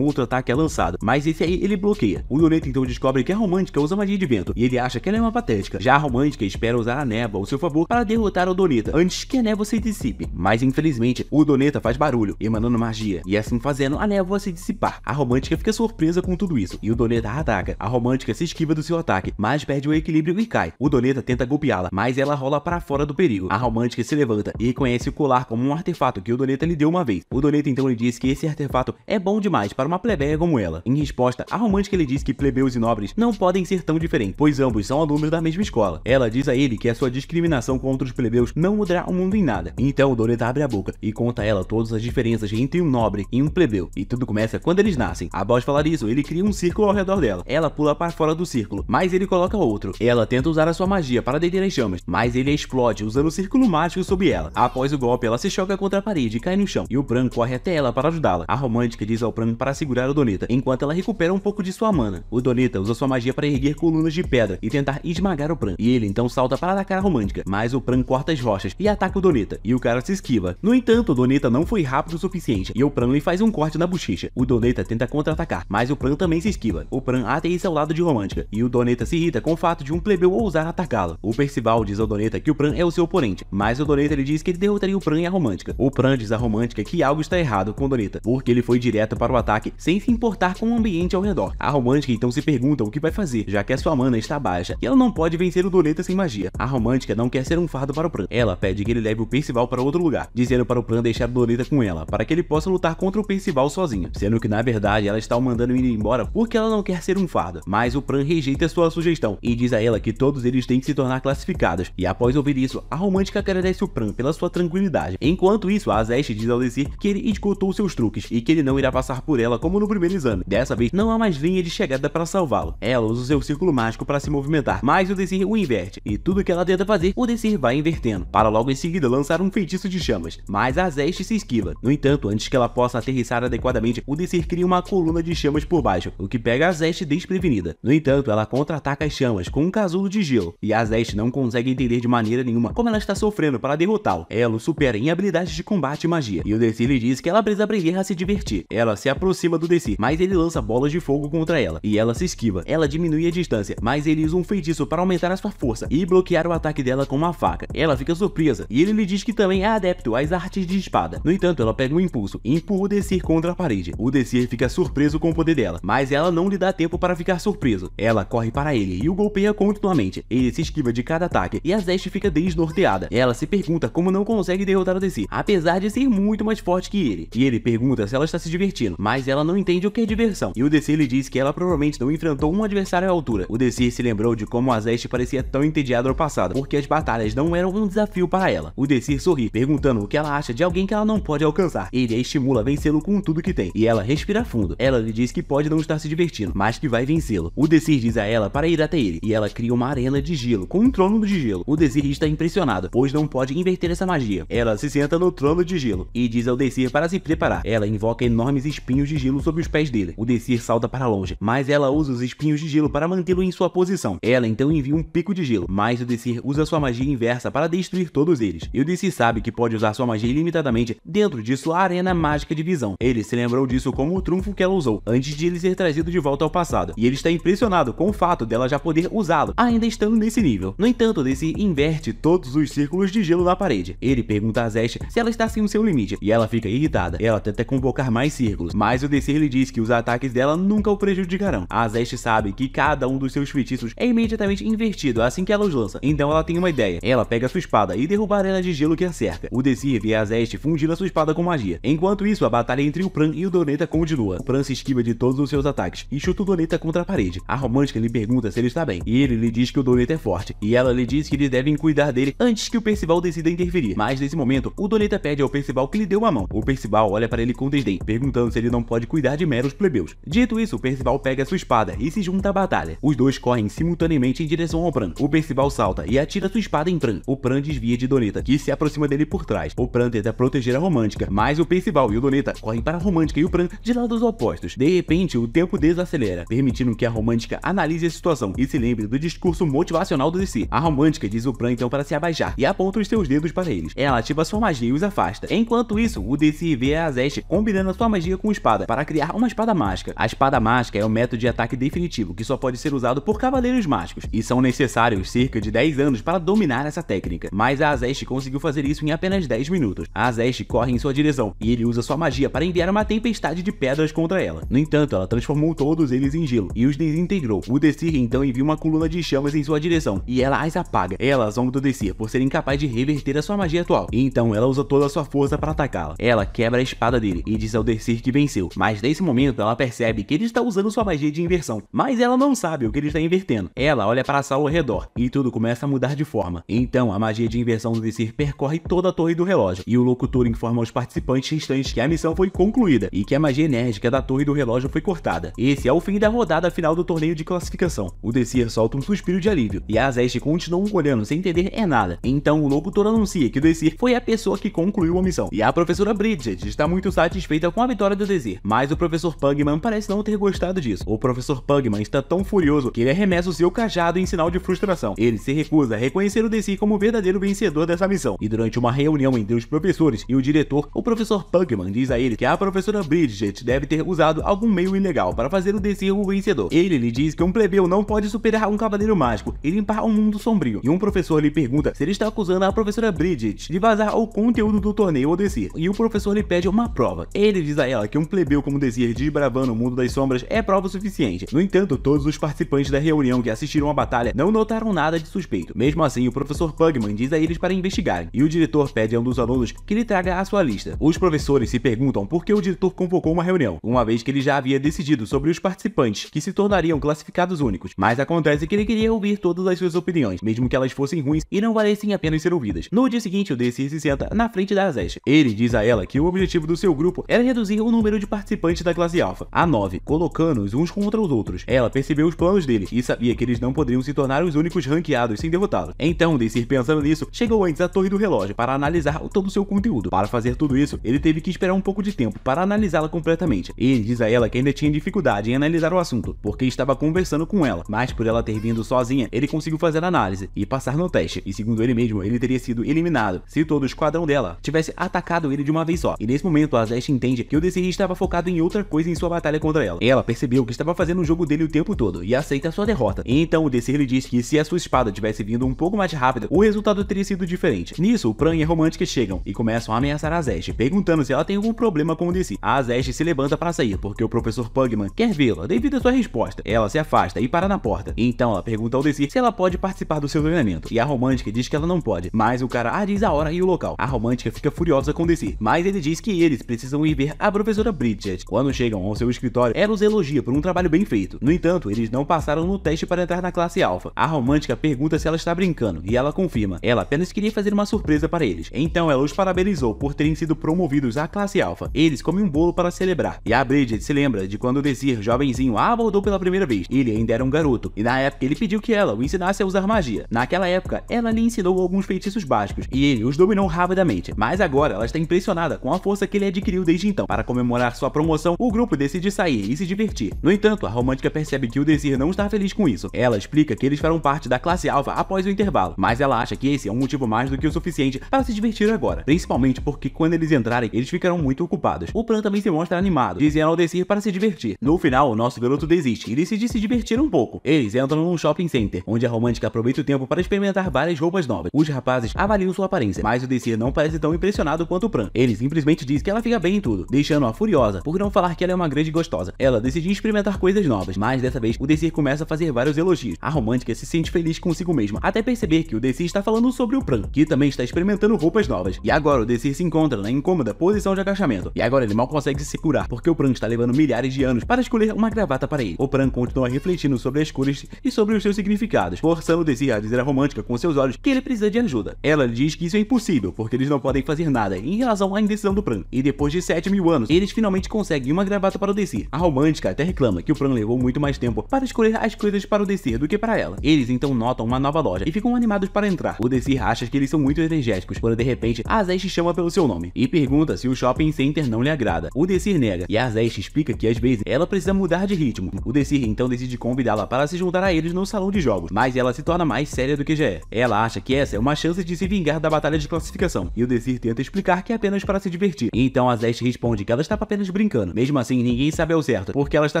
outro ataque é lançado, mas esse aí ele bloqueia. O Doneta então descobre que a Romântica usa magia de vento e ele acha que ela é uma patética. Já a Romântica espera usar a névoa ao seu favor para derrotar o Doneta antes que a névoa se dissipe. Mas infelizmente, o Doneta faz barulho, emanando magia, e assim fazendo a névoa se dissipar. A Romântica fica surpresa com tudo isso e o Doneta ataca. A Romântica se esquiva do seu ataque ataque, mas perde o equilíbrio e cai. O Doneta tenta golpeá-la, mas ela rola para fora do perigo. A romântica se levanta e conhece o colar como um artefato que o Doneta lhe deu uma vez. O Doneta então lhe diz que esse artefato é bom demais para uma plebeia como ela. Em resposta, a romântica lhe diz que plebeus e nobres não podem ser tão diferentes, pois ambos são alunos da mesma escola. Ela diz a ele que a sua discriminação contra os plebeus não mudará o mundo em nada. Então o Doneta abre a boca e conta a ela todas as diferenças entre um nobre e um plebeu. E tudo começa quando eles nascem. Após falar isso, ele cria um círculo ao redor dela. Ela pula para fora do círculo, mas mas ele coloca outro. Ela tenta usar a sua magia para deter as chamas, mas ele explode usando o círculo mágico sobre ela. Após o golpe, ela se choca contra a parede e cai no chão, e o Bran corre até ela para ajudá-la. A romântica diz ao Bran para segurar o Donita, enquanto ela recupera um pouco de sua mana. O Donita usa sua magia para erguer colunas de pedra e tentar esmagar o Bran, e ele então salta para atacar a romântica, mas o Bran corta as rochas e ataca o Donita, e o cara se esquiva. No entanto, o Donita não foi rápido o suficiente, e o Bran lhe faz um corte na bochecha. O Donita tenta contra-atacar, mas o Pran também se esquiva. O Pran até isso ao lado de Romântica, e o Donita Odoneta se irrita com o fato de um plebeu ousar atacá-la. O Percival diz a Odoneta que o Pran é o seu oponente, mas Odoneta lhe diz que ele derrotaria o Pran e a Romântica. O Pran diz à Romântica que algo está errado com Odoneta, porque ele foi direto para o ataque sem se importar com o ambiente ao redor. A Romântica então se pergunta o que vai fazer, já que a sua mana está baixa e ela não pode vencer o Doneta sem magia. A Romântica não quer ser um fardo para o Pran. Ela pede que ele leve o Percival para outro lugar, dizendo para o Pran deixar Doneta com ela, para que ele possa lutar contra o Percival sozinho, sendo que na verdade ela está o mandando ir embora porque ela não quer ser um fardo, mas o Pran rejeita sua sugestão e diz a ela que todos eles têm que se tornar classificados, e após ouvir isso, a romântica agradece o Pran pela sua tranquilidade. Enquanto isso, a Azeste diz ao Desir que ele esgotou seus truques e que ele não irá passar por ela como no primeiro exame. Dessa vez, não há mais linha de chegada para salvá-lo. Ela usa o seu círculo mágico para se movimentar, mas o Desir o inverte, e tudo que ela tenta fazer, o Desir vai invertendo, para logo em seguida lançar um feitiço de chamas, mas a Azeste se esquiva. No entanto, antes que ela possa aterrissar adequadamente, o Desir cria uma coluna de chamas por baixo, o que pega a Azeste desprevenida. No entanto, ela conta contra-ataca as chamas com um casulo de gelo, e Azeste não consegue entender de maneira nenhuma como ela está sofrendo para derrotá-lo. o supera em habilidades de combate e magia, e o Desi lhe diz que ela precisa aprender a se divertir. Ela se aproxima do Desi, mas ele lança bolas de fogo contra ela, e ela se esquiva. Ela diminui a distância, mas ele usa um feitiço para aumentar a sua força e bloquear o ataque dela com uma faca. Ela fica surpresa, e ele lhe diz que também é adepto às artes de espada. No entanto, ela pega um impulso e empurra o Desir contra a parede. O Desir fica surpreso com o poder dela, mas ela não lhe dá tempo para ficar surpreso. Ela corre para para ele e o golpeia continuamente. Ele se esquiva de cada ataque e a Zeste fica desnorteada. Ela se pergunta como não consegue derrotar o DC, apesar de ser muito mais forte que ele. E ele pergunta se ela está se divertindo, mas ela não entende o que é diversão. E o DC lhe diz que ela provavelmente não enfrentou um adversário à altura. O DC se lembrou de como a Zeste parecia tão entediada no passado, porque as batalhas não eram um desafio para ela. O DC sorri, perguntando o que ela acha de alguém que ela não pode alcançar. Ele a estimula a vencê-lo com tudo que tem, e ela respira fundo. Ela lhe diz que pode não estar se divertindo, mas que vai vencê-lo. O DC diz a ela para ir até ele, e ela cria uma arena de gelo, com um trono de gelo. O Desir está impressionado, pois não pode inverter essa magia. Ela se senta no trono de gelo, e diz ao Desir para se preparar. Ela invoca enormes espinhos de gelo sobre os pés dele. O Desir salta para longe, mas ela usa os espinhos de gelo para mantê-lo em sua posição. Ela então envia um pico de gelo, mas o Desir usa sua magia inversa para destruir todos eles. E o Desir sabe que pode usar sua magia ilimitadamente dentro de sua arena mágica de visão. Ele se lembrou disso como o trunfo que ela usou, antes de ele ser trazido de volta ao passado. E ele está impressionado com o fato fato dela já poder usá-lo, ainda estando nesse nível. No entanto, Desi inverte todos os círculos de gelo na parede. Ele pergunta a Zest se ela está acima do seu limite, e ela fica irritada. Ela tenta convocar mais círculos, mas o Desi lhe diz que os ataques dela nunca o prejudicarão. A Zest sabe que cada um dos seus feitiços é imediatamente invertido assim que ela os lança, então ela tem uma ideia. Ela pega sua espada e derruba a arena de gelo que a cerca. O Desir vê a Zest fundindo a sua espada com magia. Enquanto isso, a batalha entre o Pran e o Doneta continua. O Pran se esquiva de todos os seus ataques e chuta o Doneta contra a parede. A romântica lhe pergunta pergunta se ele está bem, e ele lhe diz que o Doneta é forte, e ela lhe diz que eles devem cuidar dele antes que o Percival decida interferir. Mas nesse momento, o Doneta pede ao Percival que lhe dê uma mão. O Percival olha para ele com desdém, perguntando se ele não pode cuidar de meros plebeus. Dito isso, o Percival pega sua espada e se junta à batalha. Os dois correm simultaneamente em direção ao Pran. O Percival salta e atira sua espada em Pran. O Pran desvia de Doneta, que se aproxima dele por trás. O Pran tenta proteger a Romântica, mas o Percival e o Doneta correm para a Romântica e o Pran de lados opostos. De repente, o tempo desacelera, permitindo que a Romântica analise situação e se lembre do discurso motivacional do DC. A romântica diz o Bran então para se abaixar e aponta os seus dedos para eles. Ela ativa sua magia e os afasta. Enquanto isso, o DC vê a Azeste combinando a sua magia com espada para criar uma espada mágica. A espada mágica é o método de ataque definitivo que só pode ser usado por cavaleiros mágicos e são necessários cerca de 10 anos para dominar essa técnica. Mas a Azeste conseguiu fazer isso em apenas 10 minutos. A Azeste corre em sua direção e ele usa sua magia para enviar uma tempestade de pedras contra ela. No entanto, ela transformou todos eles em gelo e os desintegrou. O DC então envia uma coluna de chamas em sua direção, e ela as apaga. Elas vão Decir por serem capazes de reverter a sua magia atual. Então ela usa toda a sua força para atacá-la. Ela quebra a espada dele e diz ao Decir que venceu, mas nesse momento ela percebe que ele está usando sua magia de inversão, mas ela não sabe o que ele está invertendo. Ela olha para a sala ao redor e tudo começa a mudar de forma. Então a magia de inversão do Decir percorre toda a torre do relógio e o locutor informa aos participantes restantes que a missão foi concluída e que a magia enérgica da torre do relógio foi cortada. Esse é o fim da rodada final do torneio de classificação situação. O Desir solta um suspiro de alívio, e as Este continuam olhando sem entender é nada. Então o locutor anuncia que o Desir foi a pessoa que concluiu a missão, e a professora Bridget está muito satisfeita com a vitória do Desir, mas o professor Pugman parece não ter gostado disso. O professor Pugman está tão furioso que ele arremessa o seu cajado em sinal de frustração. Ele se recusa a reconhecer o Desir como o verdadeiro vencedor dessa missão, e durante uma reunião entre os professores e o diretor, o professor Pugman diz a ele que a professora Bridget deve ter usado algum meio ilegal para fazer o Desir o vencedor. Ele lhe diz que um plebeu Tyrion não pode superar um cavaleiro mágico e limpar um mundo sombrio. E um professor lhe pergunta se ele está acusando a professora Bridget de vazar o conteúdo do torneio Odessir. E o professor lhe pede uma prova. Ele diz a ela que um plebeu como Desir desbravando o mundo das sombras é prova suficiente. No entanto, todos os participantes da reunião que assistiram à batalha não notaram nada de suspeito. Mesmo assim, o professor Pugman diz a eles para investigarem. E o diretor pede a um dos alunos que lhe traga a sua lista. Os professores se perguntam por que o diretor convocou uma reunião, uma vez que ele já havia decidido sobre os participantes que se tornariam classificados únicos únicos, mas acontece que ele queria ouvir todas as suas opiniões, mesmo que elas fossem ruins e não valessem a pena ser ouvidas. No dia seguinte, o DC se senta na frente da Azesh. Ele diz a ela que o objetivo do seu grupo era reduzir o número de participantes da classe Alpha, a 9, colocando-os uns contra os outros. Ela percebeu os planos dele e sabia que eles não poderiam se tornar os únicos ranqueados sem derrotá lo Então, Decir pensando nisso, chegou antes à torre do relógio para analisar todo o seu conteúdo. Para fazer tudo isso, ele teve que esperar um pouco de tempo para analisá-la completamente. Ele diz a ela que ainda tinha dificuldade em analisar o assunto, porque estava conversando com com ela, mas por ela ter vindo sozinha, ele conseguiu fazer a análise e passar no teste, e segundo ele mesmo, ele teria sido eliminado se todo o esquadrão dela tivesse atacado ele de uma vez só. E nesse momento, a Celeste entende que o DC estava focado em outra coisa em sua batalha contra ela. Ela percebeu que estava fazendo o jogo dele o tempo todo e aceita sua derrota. Então o DC lhe diz que se a sua espada tivesse vindo um pouco mais rápido, o resultado teria sido diferente. Nisso, Pran e a Romântica chegam e começam a ameaçar a Zeste, perguntando se ela tem algum problema com o DC. A Zeste se levanta para sair, porque o professor Pugman quer vê-la devido à sua resposta. Ela se afasta e para na porta. Então ela pergunta ao Desir se ela pode participar do seu treinamento, e a romântica diz que ela não pode, mas o cara ah, a hora e o local. A romântica fica furiosa com Desir, mas ele diz que eles precisam ir ver a professora Bridget. Quando chegam ao seu escritório, ela os elogia por um trabalho bem feito. No entanto, eles não passaram no teste para entrar na classe alfa. A romântica pergunta se ela está brincando, e ela confirma. Ela apenas queria fazer uma surpresa para eles. Então ela os parabenizou por terem sido promovidos à classe alfa. Eles comem um bolo para celebrar, e a Bridget se lembra de quando o Desir, jovenzinho, a abordou pela primeira vez. Ele ainda era era um garoto, e na época ele pediu que ela o ensinasse a usar magia. Naquela época, ela lhe ensinou alguns feitiços básicos, e ele os dominou rapidamente, mas agora ela está impressionada com a força que ele adquiriu desde então. Para comemorar sua promoção, o grupo decide sair e se divertir. No entanto, a romântica percebe que o Desir não está feliz com isso. Ela explica que eles farão parte da classe alfa após o intervalo, mas ela acha que esse é um motivo mais do que o suficiente para se divertir agora, principalmente porque quando eles entrarem, eles ficarão muito ocupados. O Pran também se mostra animado, dizendo ao Desir para se divertir. No final, o nosso garoto desiste e decide se divertir um pouco. Eles entram num shopping center, onde a romântica aproveita o tempo para experimentar várias roupas novas. Os rapazes avaliam sua aparência, mas o DC não parece tão impressionado quanto o Pran. Ele simplesmente diz que ela fica bem em tudo, deixando-a furiosa por não falar que ela é uma grande gostosa. Ela decide experimentar coisas novas, mas dessa vez o DC começa a fazer vários elogios. A romântica se sente feliz consigo mesma, até perceber que o DC está falando sobre o Pran, que também está experimentando roupas novas. E agora o DC se encontra na incômoda posição de agachamento. E agora ele mal consegue se curar, porque o Pran está levando milhares de anos para escolher uma gravata para ele. O Pran continua refletindo sobre as cores e sobre os seus significados, forçando Desi a dizer à romântica com seus olhos que ele precisa de ajuda. Ela diz que isso é impossível, porque eles não podem fazer nada em relação à indecisão do Pran. E depois de 7 mil anos, eles finalmente conseguem uma gravata para o Desi. A romântica até reclama que o Pran levou muito mais tempo para escolher as coisas para o Desi do que para ela. Eles então notam uma nova loja e ficam animados para entrar. O Desi acha que eles são muito energéticos, quando de repente Azeste chama pelo seu nome e pergunta se o shopping center não lhe agrada. O Desir nega, e Azeste explica que às vezes ela precisa mudar de ritmo. O Desir então decide convidar convidá-la para se juntar a eles no salão de jogos, mas ela se torna mais séria do que já é. Ela acha que essa é uma chance de se vingar da batalha de classificação, e o Desir tenta explicar que é apenas para se divertir. Então a Zeste responde que ela estava apenas brincando, mesmo assim ninguém sabe ao certo, porque ela está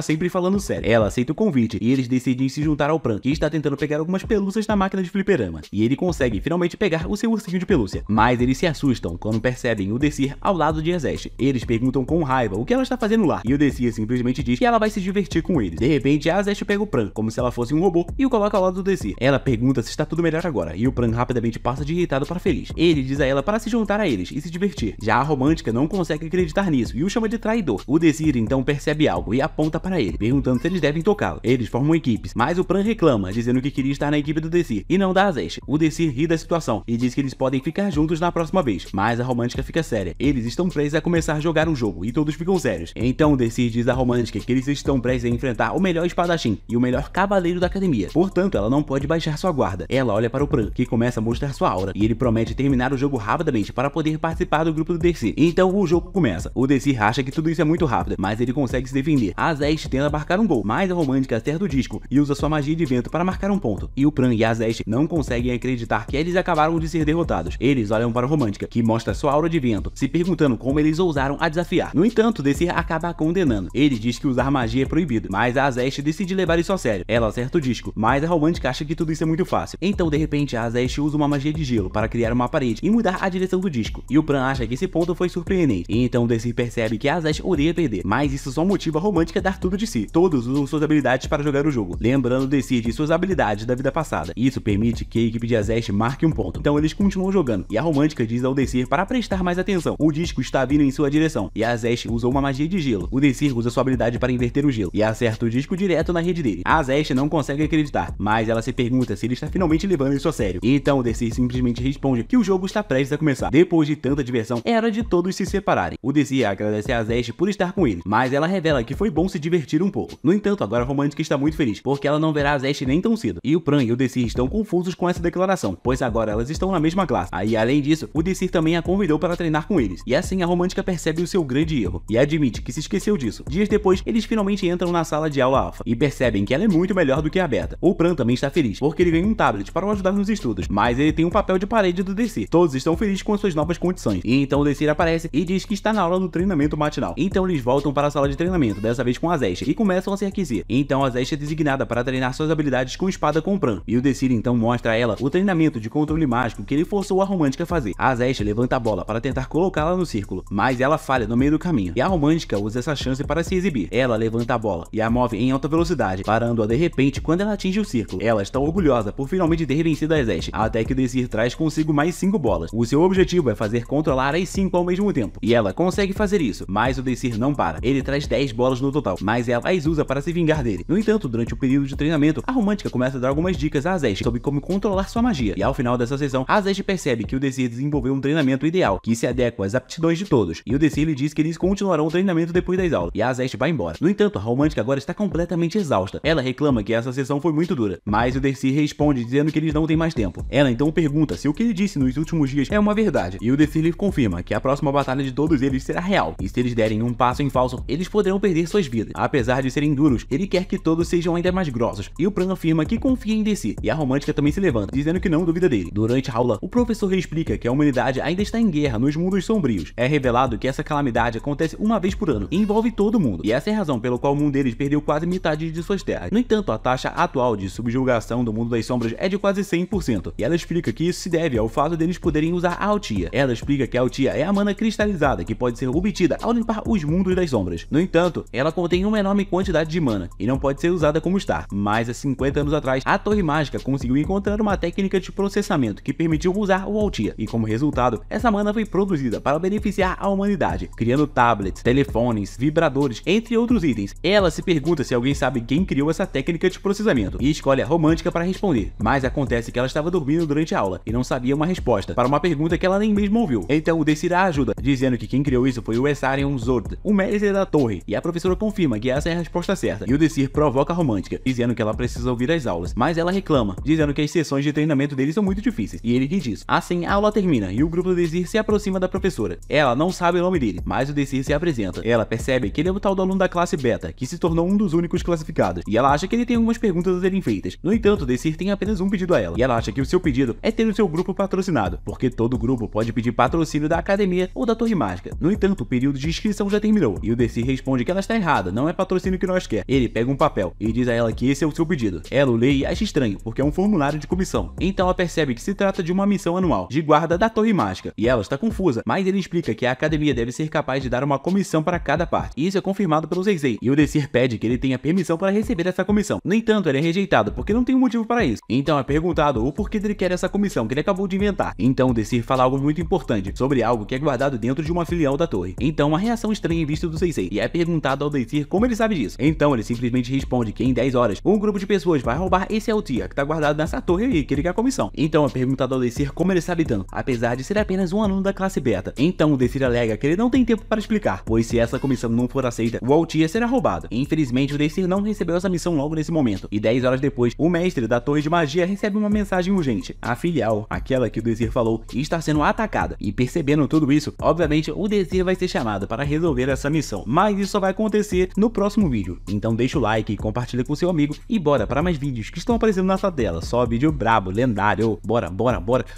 sempre falando sério. Ela aceita o convite, e eles decidem se juntar ao Pran, que está tentando pegar algumas pelúcias na máquina de fliperama, e ele consegue finalmente pegar o seu ursinho de pelúcia, mas eles se assustam quando percebem o Desir ao lado de Azeste. Eles perguntam com raiva o que ela está fazendo lá, e o Desir simplesmente diz que ela vai se divertir com eles. De repente, a Azeste pega o Pran, como se ela fosse um robô, e o coloca ao lado do si. Ela pergunta se está tudo melhor agora, e o Pran rapidamente passa de irritado para feliz. Ele diz a ela para se juntar a eles e se divertir. Já a romântica não consegue acreditar nisso e o chama de traidor. O Desir então percebe algo e aponta para ele, perguntando se eles devem tocá-lo. Eles formam equipes, mas o Pran reclama, dizendo que queria estar na equipe do Desir e não da Azesh. O Desir ri da situação e diz que eles podem ficar juntos na próxima vez, mas a romântica fica séria. Eles estão prestes a começar a jogar um jogo e todos ficam sérios. Então o Desir diz à romântica que eles estão prestes a enfrentar o melhor espadachim e o o melhor cavaleiro da academia. Portanto, ela não pode baixar sua guarda. Ela olha para o Pran, que começa a mostrar sua aura, e ele promete terminar o jogo rapidamente para poder participar do grupo do Desir. Então o jogo começa. O Desir acha que tudo isso é muito rápido, mas ele consegue se defender. A Zest tenta marcar um gol, mas a Romântica acerta o disco e usa sua magia de vento para marcar um ponto. E o Pran e a Zest não conseguem acreditar que eles acabaram de ser derrotados. Eles olham para a Romântica, que mostra sua aura de vento, se perguntando como eles ousaram a desafiar. No entanto, Desir acaba condenando. Ele diz que usar magia é proibido, mas a Zest decide levar isso isso a sério. Ela acerta o disco, mas a é Romântica acha que tudo isso é muito fácil. Então, de repente, a Zeste usa uma magia de gelo para criar uma parede e mudar a direção do disco. E o Pran acha que esse ponto foi surpreendente. E então Desi percebe que a Zeste odeia perder, mas isso só motiva a Romântica a dar tudo de si. Todos usam suas habilidades para jogar o jogo, lembrando Desi de suas habilidades da vida passada. Isso permite que a equipe de Azeste marque um ponto. Então eles continuam jogando, e a Romântica diz ao Desir para prestar mais atenção. O disco está vindo em sua direção, e a Azeste usou uma magia de gelo. O Desir usa sua habilidade para inverter o gelo, e acerta o disco direto na rede dele dele. A Zeste não consegue acreditar, mas ela se pergunta se ele está finalmente levando isso a sério. Então o Desir simplesmente responde que o jogo está prestes a começar. Depois de tanta diversão, era de todos se separarem. O Desir agradece a Zeste por estar com ele, mas ela revela que foi bom se divertir um pouco. No entanto, agora a Romântica está muito feliz, porque ela não verá a Zeste nem tão cedo. E o Pran e o Desir estão confusos com essa declaração, pois agora elas estão na mesma classe. Aí, além disso, o Desir também a convidou para treinar com eles. E assim a Romântica percebe o seu grande erro e admite que se esqueceu disso. Dias depois, eles finalmente entram na sala de aula alfa e percebem que que ela é muito melhor do que a Beta. O Pran também está feliz, porque ele ganha um tablet para o ajudar nos estudos, mas ele tem um papel de parede do DC. Todos estão felizes com suas novas condições. E então o DC aparece e diz que está na hora do treinamento matinal. Então eles voltam para a sala de treinamento, dessa vez com a Zeste, e começam a se aquecer. Então a Zeste é designada para treinar suas habilidades com espada com o Pran. E o Decir então mostra a ela o treinamento de controle mágico que ele forçou a Romântica a fazer. A Zeste levanta a bola para tentar colocá-la no círculo, mas ela falha no meio do caminho. E a Romântica usa essa chance para se exibir. Ela levanta a bola e a move em alta velocidade para parando-a de repente quando ela atinge o círculo. Ela está orgulhosa por finalmente ter vencido a Zeste, até que o Desir traz consigo mais 5 bolas. O seu objetivo é fazer controlar as 5 ao mesmo tempo, e ela consegue fazer isso, mas o Desir não para. Ele traz 10 bolas no total, mas ela as usa para se vingar dele. No entanto, durante o período de treinamento, a romântica começa a dar algumas dicas a Zeste sobre como controlar sua magia, e ao final dessa sessão, Zeste percebe que o Desir desenvolveu um treinamento ideal, que se adequa às aptidões de todos, e o Desir lhe diz que eles continuarão o treinamento depois das aulas, e a Zeste vai embora. No entanto, a romântica agora está completamente exausta. Ela reclama que essa sessão foi muito dura, mas o Desi responde dizendo que eles não têm mais tempo. Ela então pergunta se o que ele disse nos últimos dias é uma verdade, e o Desi lhe confirma que a próxima batalha de todos eles será real, e se eles derem um passo em falso, eles poderão perder suas vidas. Apesar de serem duros, ele quer que todos sejam ainda mais grossos, e o Pran afirma que confia em Desi. e a romântica também se levanta, dizendo que não duvida dele. Durante a aula, o professor explica que a humanidade ainda está em guerra nos mundos sombrios. É revelado que essa calamidade acontece uma vez por ano, e envolve todo mundo, e essa é a razão pelo qual o mundo deles perdeu quase metade de suas terras. No entanto, a taxa atual de subjugação do mundo das sombras é de quase 100%, e ela explica que isso se deve ao fato deles poderem usar a altia. Ela explica que a altia é a mana cristalizada que pode ser obtida ao limpar os mundos das sombras. No entanto, ela contém uma enorme quantidade de mana, e não pode ser usada como está. Mas há 50 anos atrás, a Torre Mágica conseguiu encontrar uma técnica de processamento que permitiu usar o altia, e como resultado, essa mana foi produzida para beneficiar a humanidade, criando tablets, telefones, vibradores, entre outros itens. Ela se pergunta se alguém sabe quem criou essa técnica de processamento e escolhe a romântica para responder. Mas acontece que ela estava dormindo durante a aula e não sabia uma resposta para uma pergunta que ela nem mesmo ouviu. Então o Decir ajuda, dizendo que quem criou isso foi o Essarion Zord, o mestre da torre, e a professora confirma que essa é a resposta certa. E o Desir provoca a romântica, dizendo que ela precisa ouvir as aulas, mas ela reclama, dizendo que as sessões de treinamento dele são muito difíceis, e ele diz isso. Assim, a aula termina e o grupo do Desir se aproxima da professora. Ela não sabe o nome dele, mas o Desir se apresenta. Ela percebe que ele é o tal do aluno da classe Beta, que se tornou um dos únicos classificados, e ela acha que ele tem algumas perguntas a serem feitas. No entanto, Desir tem apenas um pedido a ela, e ela acha que o seu pedido é ter o seu grupo patrocinado, porque todo grupo pode pedir patrocínio da academia ou da torre mágica. No entanto, o período de inscrição já terminou, e o Desir responde que ela está errada, não é patrocínio que nós quer. Ele pega um papel e diz a ela que esse é o seu pedido. Ela o lê e acha estranho, porque é um formulário de comissão. Então ela percebe que se trata de uma missão anual, de guarda da torre mágica, e ela está confusa, mas ele explica que a academia deve ser capaz de dar uma comissão para cada parte. Isso é confirmado pelo Zeizei, e o Desir pede que ele tenha permissão para receber receber essa comissão. No entanto, ele é rejeitado porque não tem um motivo para isso. Então é perguntado o porquê dele quer essa comissão que ele acabou de inventar. Então Desir fala algo muito importante sobre algo que é guardado dentro de uma filial da torre. Então a reação estranha é vista do Seisei e é perguntado ao Desir como ele sabe disso. Então ele simplesmente responde que em 10 horas um grupo de pessoas vai roubar esse Altia que está guardado nessa torre e que ele quer a comissão. Então é perguntado ao Desir como ele sabe tanto, apesar de ser apenas um aluno da classe beta. Então Desir alega que ele não tem tempo para explicar, pois se essa comissão não for aceita, o Altia será roubado. Infelizmente o Desir não recebeu essa missão logo nesse momento, e 10 horas depois, o mestre da torre de magia recebe uma mensagem urgente. A filial, aquela que o Desir falou, está sendo atacada, e percebendo tudo isso, obviamente o Desir vai ser chamado para resolver essa missão, mas isso só vai acontecer no próximo vídeo. Então deixa o like, compartilha com seu amigo e bora para mais vídeos que estão aparecendo na sua tela, só vídeo brabo, lendário, bora, bora, bora.